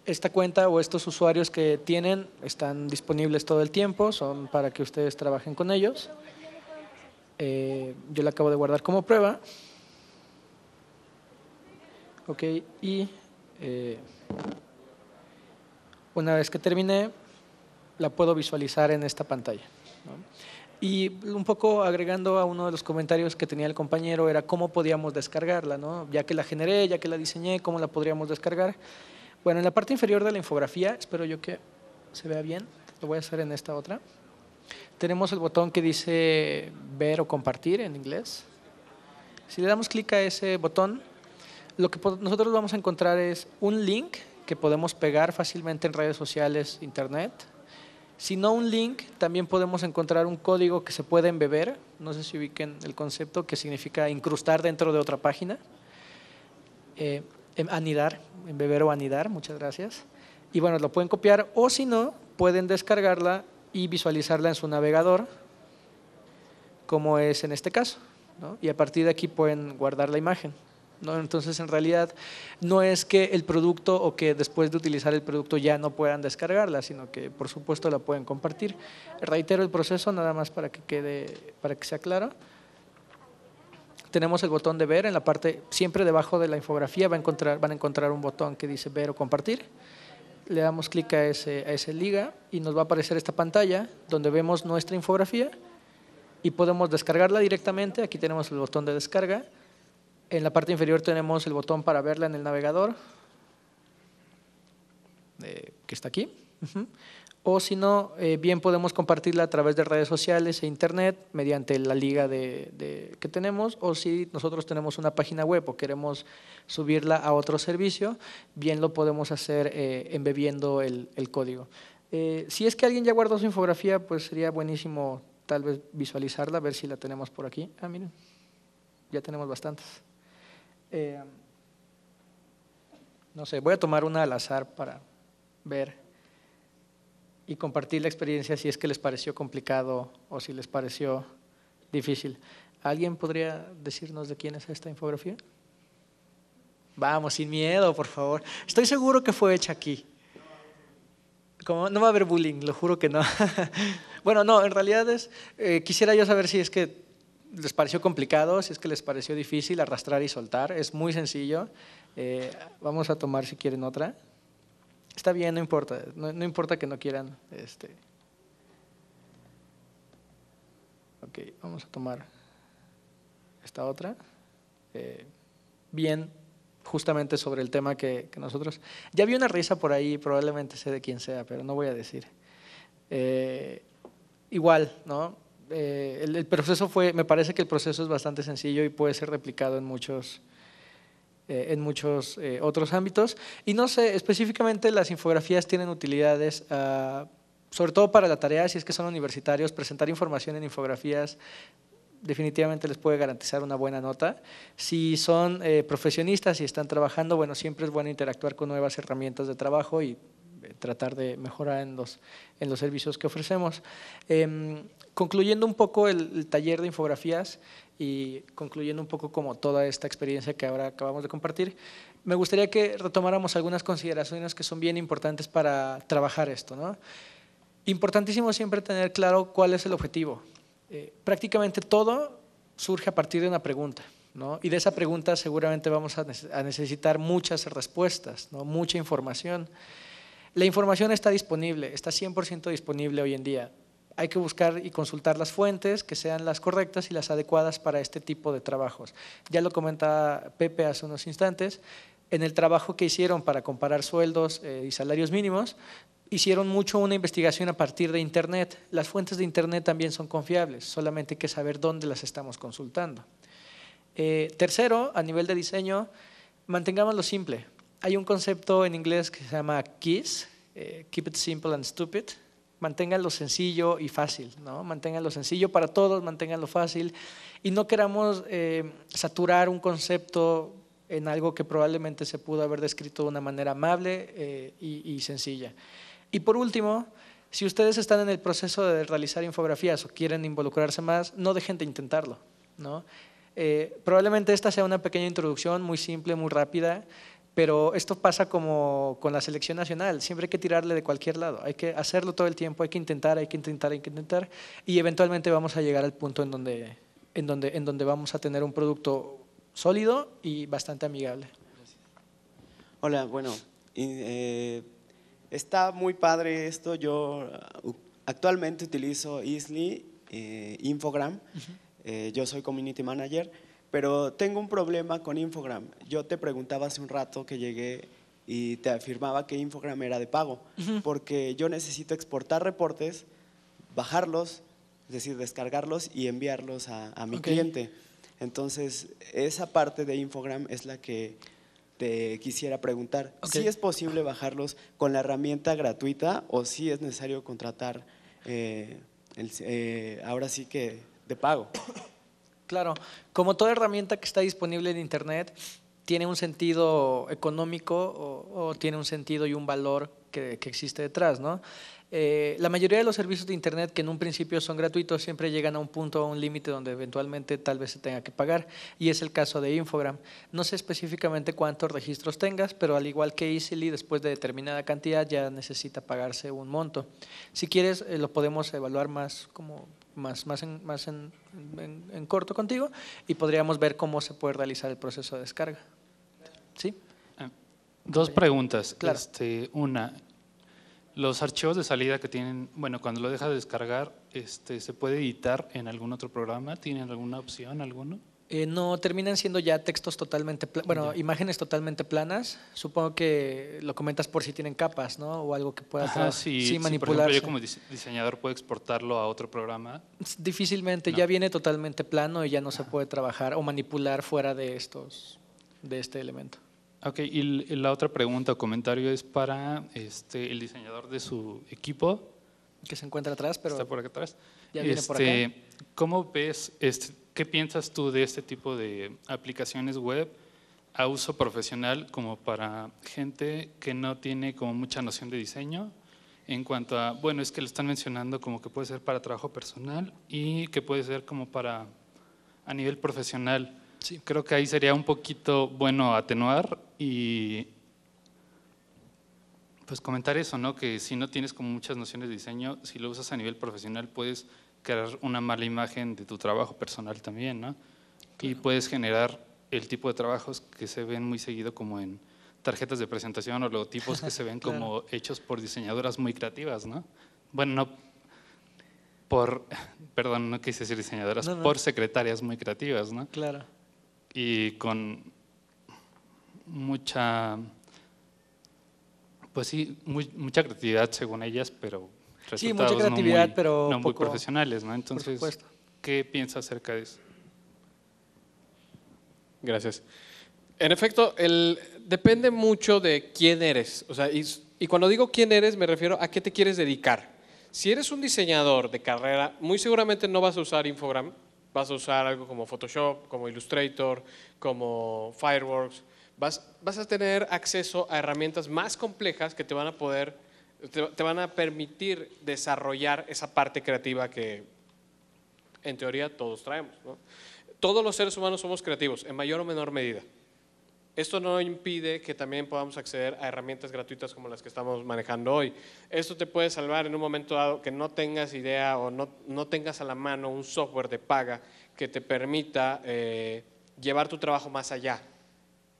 Esta cuenta o estos usuarios que tienen están disponibles todo el tiempo, son para que ustedes trabajen con ellos. Eh, yo la acabo de guardar como prueba. Ok, y eh, una vez que terminé, la puedo visualizar en esta pantalla. Y un poco agregando a uno de los comentarios que tenía el compañero era cómo podíamos descargarla, ya que la generé, ya que la diseñé, cómo la podríamos descargar. Bueno, en la parte inferior de la infografía, espero yo que se vea bien, lo voy a hacer en esta otra. Tenemos el botón que dice ver o compartir en inglés. Si le damos clic a ese botón, lo que nosotros vamos a encontrar es un link que podemos pegar fácilmente en redes sociales, internet. Si no un link, también podemos encontrar un código que se puede embeber, no sé si ubiquen el concepto, que significa incrustar dentro de otra página. Eh, en em, anidar, en beber o anidar, muchas gracias. Y bueno, lo pueden copiar o si no, pueden descargarla y visualizarla en su navegador, como es en este caso. Y a partir de aquí pueden guardar la imagen. Entonces, en realidad, no es que el producto o que después de utilizar el producto ya no puedan descargarla, sino que, por supuesto, la pueden compartir. Reitero el proceso nada más para que, quede, para que sea claro tenemos el botón de ver en la parte, siempre debajo de la infografía van a encontrar, van a encontrar un botón que dice ver o compartir. Le damos clic a ese, a ese liga y nos va a aparecer esta pantalla donde vemos nuestra infografía y podemos descargarla directamente. Aquí tenemos el botón de descarga. En la parte inferior tenemos el botón para verla en el navegador, eh, que está aquí o si no, eh, bien podemos compartirla a través de redes sociales e internet mediante la liga que tenemos, o si nosotros tenemos una página web o queremos subirla a otro servicio, bien lo podemos hacer eh, embebiendo el, código. Eh, si es que alguien ya guardó su infografía, pues sería buenísimo tal vez visualizarla, a ver si la tenemos por aquí. Ah, miren, ya tenemos bastantes. no sé, voy a tomar una al azar para ver y compartir la experiencia si es que les pareció complicado o si les pareció difícil. ¿Alguien podría decirnos de quién es esta infografía? Vamos, sin miedo, por favor. Estoy seguro que fue hecha aquí. Como, no va a haber bullying, lo juro que no. bueno, no, en realidad es, eh, quisiera yo saber si es que les pareció complicado, si es que les pareció difícil arrastrar y soltar. Es muy sencillo. Eh, vamos a tomar si quieren otra. Está bien, no importa, no, importa que no quieran. Este. Ok, vamos a tomar esta otra. Eh, bien, justamente sobre el tema que, nosotros... Ya vi una risa por ahí, probablemente sé de quién sea, pero no voy a decir. Eh, igual, ¿no? Eh, el, proceso fue, me parece que el proceso es bastante sencillo y puede ser replicado en muchos, eh, en muchos eh, otros ámbitos. Y no sé, específicamente las infografías tienen utilidades. Ah, sobre todo para la tarea, si es que son universitarios, presentar información en infografías definitivamente les puede garantizar una buena nota. Si son eh, profesionistas y están trabajando, bueno, siempre es bueno interactuar con nuevas herramientas de trabajo y tratar de mejorar en los, en los servicios que ofrecemos. Em, concluyendo un poco el taller de infografías, y concluyendo un poco como toda esta experiencia que ahora acabamos de compartir, me gustaría que retomáramos algunas consideraciones que son bien importantes para trabajar esto. Importantísimo siempre tener claro cuál es el objetivo. Eh, prácticamente todo surge a partir de una pregunta. Y de esa pregunta seguramente vamos a necesitar muchas respuestas, mucha información. La información está disponible, está 100% disponible hoy en día hay que buscar y consultar las fuentes que sean las correctas y las adecuadas para este tipo de trabajos. Ya lo comentaba Pepe hace unos instantes, en el trabajo que hicieron para comparar sueldos eh, y salarios mínimos, hicieron mucho una investigación a partir de Internet. Las fuentes de Internet también son confiables, solamente hay que saber dónde las estamos consultando. Eh, tercero, a nivel de diseño, mantengámoslo simple. Hay un concepto en inglés que se llama KISS, eh, Keep It Simple and Stupid, manténganlo sencillo y fácil, ¿no? Manténganlo sencillo para todos, manténganlo fácil y no queramos eh, saturar un concepto en algo que probablemente se pudo haber descrito de una manera amable eh, y, sencilla. Y por último, si ustedes están en el proceso de realizar infografías o quieren involucrarse más, no dejen de intentarlo, eh, probablemente esta sea una pequeña introducción, muy simple, muy rápida, pero esto pasa como con la selección nacional, siempre hay que tirarle de cualquier lado, hay que hacerlo todo el tiempo, hay que intentar, hay que intentar, hay que intentar, y eventualmente vamos a llegar al punto en donde, en donde, en donde vamos a tener un producto sólido y bastante amigable. Hola, bueno, eh, está muy padre esto, yo uh, actualmente utilizo Easley, eh, Infogram, eh, yo soy Community Manager, pero tengo un problema con Infogram. Yo te preguntaba hace un rato que llegué y te afirmaba que Infogram era de pago, porque yo necesito exportar reportes, bajarlos, es decir, descargarlos y enviarlos a, mi cliente. Entonces, esa parte de Infogram es la que te quisiera preguntar. Si es posible bajarlos con la herramienta gratuita o si es necesario contratar eh, eh, ahora sí que de pago? Claro, como toda herramienta que está disponible en Internet, tiene un sentido económico o, tiene un sentido y un valor que, existe detrás, ¿no? Eh, la mayoría de los servicios de Internet que en un principio son gratuitos siempre llegan a un punto, a un límite donde eventualmente tal vez se tenga que pagar. Y es el caso de Infogram. No sé específicamente cuántos registros tengas, pero al igual que Easily, después de determinada cantidad ya necesita pagarse un monto. Si quieres, eh, lo podemos evaluar más como más, más, en, más en, en, corto contigo y podríamos ver cómo se puede realizar el proceso de descarga. ¿Sí? Ah, dos preguntas. Este, una, los archivos de salida que tienen, bueno, cuando lo dejas de descargar, este, ¿se puede editar en algún otro programa? ¿Tienen alguna opción, alguno? Eh, no, terminan siendo ya textos totalmente, bueno, imágenes totalmente planas. Supongo que lo comentas por si tienen capas, ¿no? O algo que pueda sí, sí, manipular. yo como diseñador puedo exportarlo a otro programa. Difícilmente, ya viene totalmente plano y ya no se puede trabajar o manipular fuera de estos, de este elemento. Ok, y la otra pregunta o comentario es para este, el diseñador de su equipo. Que se encuentra atrás, pero... Está por aquí atrás. Ya viene por este, acá. ¿Cómo ves este, ¿Qué piensas tú de este tipo de aplicaciones web a uso profesional como para gente que no tiene como mucha noción de diseño? En cuanto a, bueno, es que lo están mencionando como que puede ser para trabajo personal y que puede ser como para a nivel profesional. Sí. Creo que ahí sería un poquito bueno atenuar y pues comentar eso, ¿no? Que si no tienes como muchas nociones de diseño, si lo usas a nivel profesional puedes crear una mala imagen de tu trabajo personal también, ¿no? Y puedes generar el tipo de trabajos que se ven muy seguido como en tarjetas de presentación o logotipos que se ven como hechos por diseñadoras muy creativas, ¿no? Bueno, no por, perdón, no quise decir diseñadoras, por secretarias muy creativas, ¿no? Claro. Y con mucha, pues sí, mucha creatividad según ellas, pero sí, mucha creatividad, pero no muy profesionales, ¿no? Entonces, ¿qué piensa acerca de eso? Gracias. En efecto, depende mucho de quién eres. O y, y cuando digo quién eres, me refiero a qué te quieres dedicar. Si eres un diseñador de carrera, muy seguramente no vas a usar Infogram, vas a usar algo como Photoshop, como Illustrator, como Fireworks. Vas, vas a tener acceso a herramientas más complejas que te van a poder te, van a permitir desarrollar esa parte creativa que en teoría todos traemos. Todos los seres humanos somos creativos, en mayor o menor medida. Esto no impide que también podamos acceder a herramientas gratuitas como las que estamos manejando hoy. Esto te puede salvar en un momento dado que no tengas idea o no, no tengas a la mano un software de paga que te permita eh, llevar tu trabajo más allá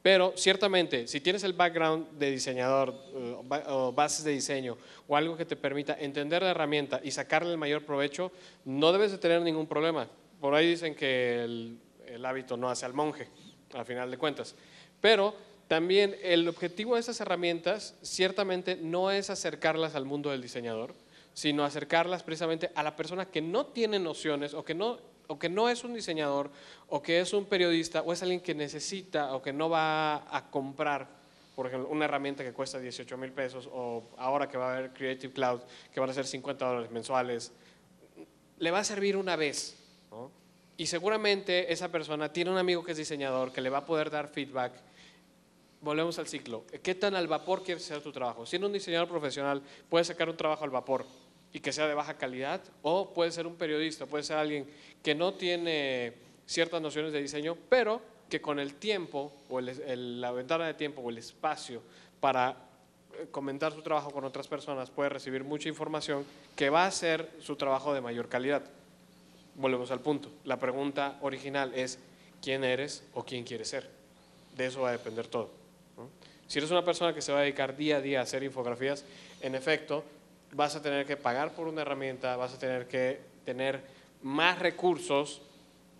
pero ciertamente, si tienes el background de diseñador eh, o bases de diseño o algo que te permita entender la herramienta y sacarle el mayor provecho, no debes de tener ningún problema. Por ahí dicen que el, hábito no hace al monje, al final de cuentas. Pero también el objetivo de esas herramientas ciertamente no es acercarlas al mundo del diseñador, sino acercarlas precisamente a la persona que no tiene nociones o que no o que no es un diseñador, o que es un periodista, o es alguien que necesita o que no va a comprar, por ejemplo, una herramienta que cuesta 18 mil pesos, o ahora que va a haber Creative Cloud, que van a ser 50 dólares mensuales, le va a servir una vez. Y seguramente esa persona tiene un amigo que es diseñador, que le va a poder dar feedback. Volvemos al ciclo. ¿Qué tan al vapor quieres hacer tu trabajo? Siendo un diseñador profesional, puedes sacar un trabajo al vapor y que sea de baja calidad, o puede ser un periodista, puede ser alguien que no tiene ciertas nociones de diseño, pero que con el tiempo o la ventana de tiempo o el espacio para eh, comentar su trabajo con otras personas puede recibir mucha información que va a hacer su trabajo de mayor calidad. Volvemos al punto. La pregunta original es, ¿quién eres o quién quieres ser? De eso va a depender todo. Si eres una persona que se va a dedicar día a día a hacer infografías, en efecto, vas a tener que pagar por una herramienta, vas a tener que tener más recursos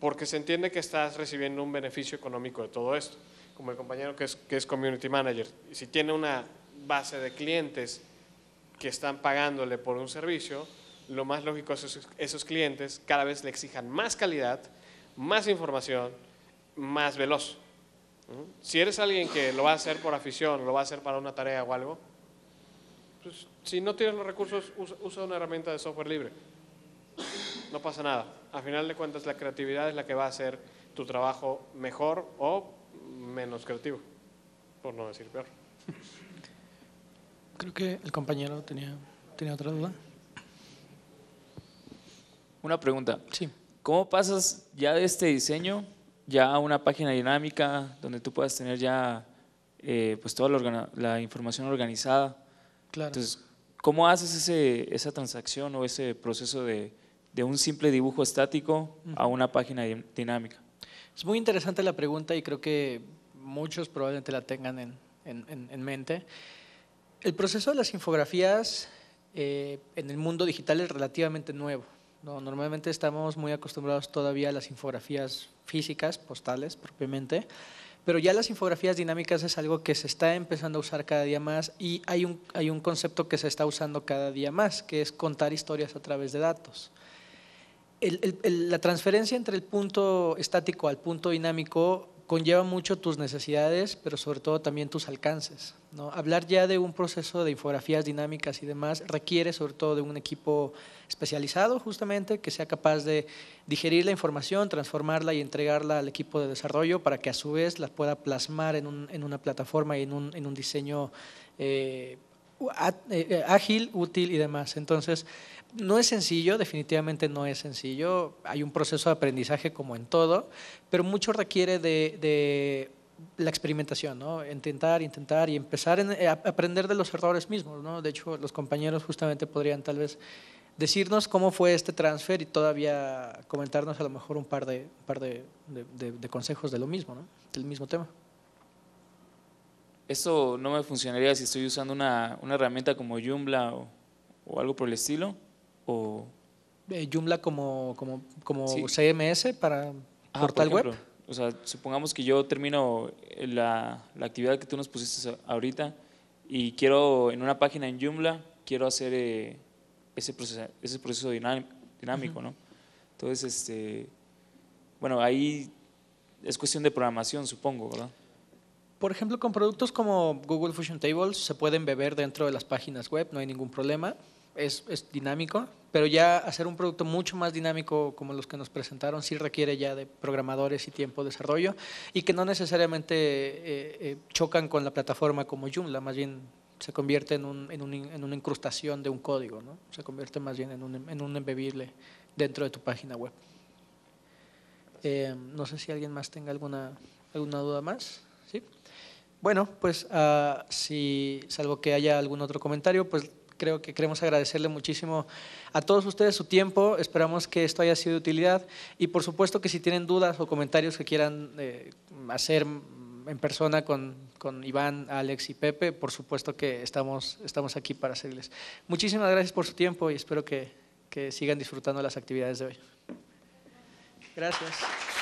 porque se entiende que estás recibiendo un beneficio económico de todo esto. Como el compañero que es, community manager, si tiene una base de clientes que están pagándole por un servicio, lo más lógico es que esos clientes cada vez le exijan más calidad, más información, más veloz. ¿Mm? Si eres alguien que lo va a hacer por afición, lo va a hacer para una tarea o algo, pues, si no tienes los recursos, usa una herramienta de software libre no pasa nada. A final de cuentas, la creatividad es la que va a hacer tu trabajo mejor o menos creativo, por no decir peor. Creo que el compañero tenía, tenía otra duda. Una pregunta. Sí. ¿Cómo pasas ya de este diseño ya a una página dinámica donde tú puedas tener ya eh, pues toda la, información organizada? Claro. Entonces, ¿cómo haces esa transacción o ese proceso de, de un simple dibujo estático a una página dinámica. Es muy interesante la pregunta y creo que muchos probablemente la tengan en, mente. El proceso de las infografías eh, en el mundo digital es relativamente nuevo. Normalmente estamos muy acostumbrados todavía a las infografías físicas, postales propiamente, pero ya las infografías dinámicas es algo que se está empezando a usar cada día más y hay un concepto que se está usando cada día más, que es contar historias a través de datos la transferencia entre el punto estático al punto dinámico conlleva mucho tus necesidades, pero sobre todo también tus alcances. Hablar ya de un proceso de infografías dinámicas y demás requiere sobre todo de un equipo especializado justamente que sea capaz de digerir la información, transformarla y entregarla al equipo de desarrollo para que a su vez la pueda plasmar en, una plataforma y en un, diseño eh, eh, eh, ágil, útil y demás. Entonces, no es sencillo, definitivamente no es sencillo. Hay un proceso de aprendizaje como en todo, pero mucho requiere de, la experimentación, ¿no? Intentar, intentar y empezar eh, a aprender de los errores mismos, ¿no? De hecho, los compañeros justamente podrían tal vez decirnos cómo fue este transfer y todavía comentarnos a lo mejor un par de, consejos de lo mismo, Del mismo tema. Esto no me funcionaría si estoy usando una, herramienta como Joomla o, algo por el estilo. O... Eh, Joomla como, como, CMS para cortar portal web. O sea, supongamos que yo termino la, actividad que tú nos pusiste ahorita y quiero en una página en Joomla, quiero hacer eh, ese, proceso, dinámico, ¿no? Entonces, este, bueno, ahí es cuestión de programación, supongo, ¿verdad? Por ejemplo, con productos como Google Fusion Tables se pueden beber dentro de las páginas web, no hay ningún problema, es, dinámico, pero ya hacer un producto mucho más dinámico como los que nos presentaron sí requiere ya de programadores y tiempo de desarrollo y que no necesariamente eh, eh, chocan con la plataforma como Joomla, más bien se convierte en, en, una incrustación de un código, ¿no? se convierte más bien en un, en un embebible dentro de tu página web. Eh, no sé si alguien más tenga alguna, alguna duda más. Bueno, pues ah, si, salvo que haya algún otro comentario, pues creo que queremos agradecerle muchísimo a todos ustedes su tiempo. Esperamos que esto haya sido de utilidad y por supuesto que si tienen dudas o comentarios que quieran eh, hacer en persona con, Iván, Alex y Pepe, por supuesto que estamos, estamos aquí para hacerles. Muchísimas gracias por su tiempo y espero que, que sigan disfrutando las actividades de hoy. Gracias.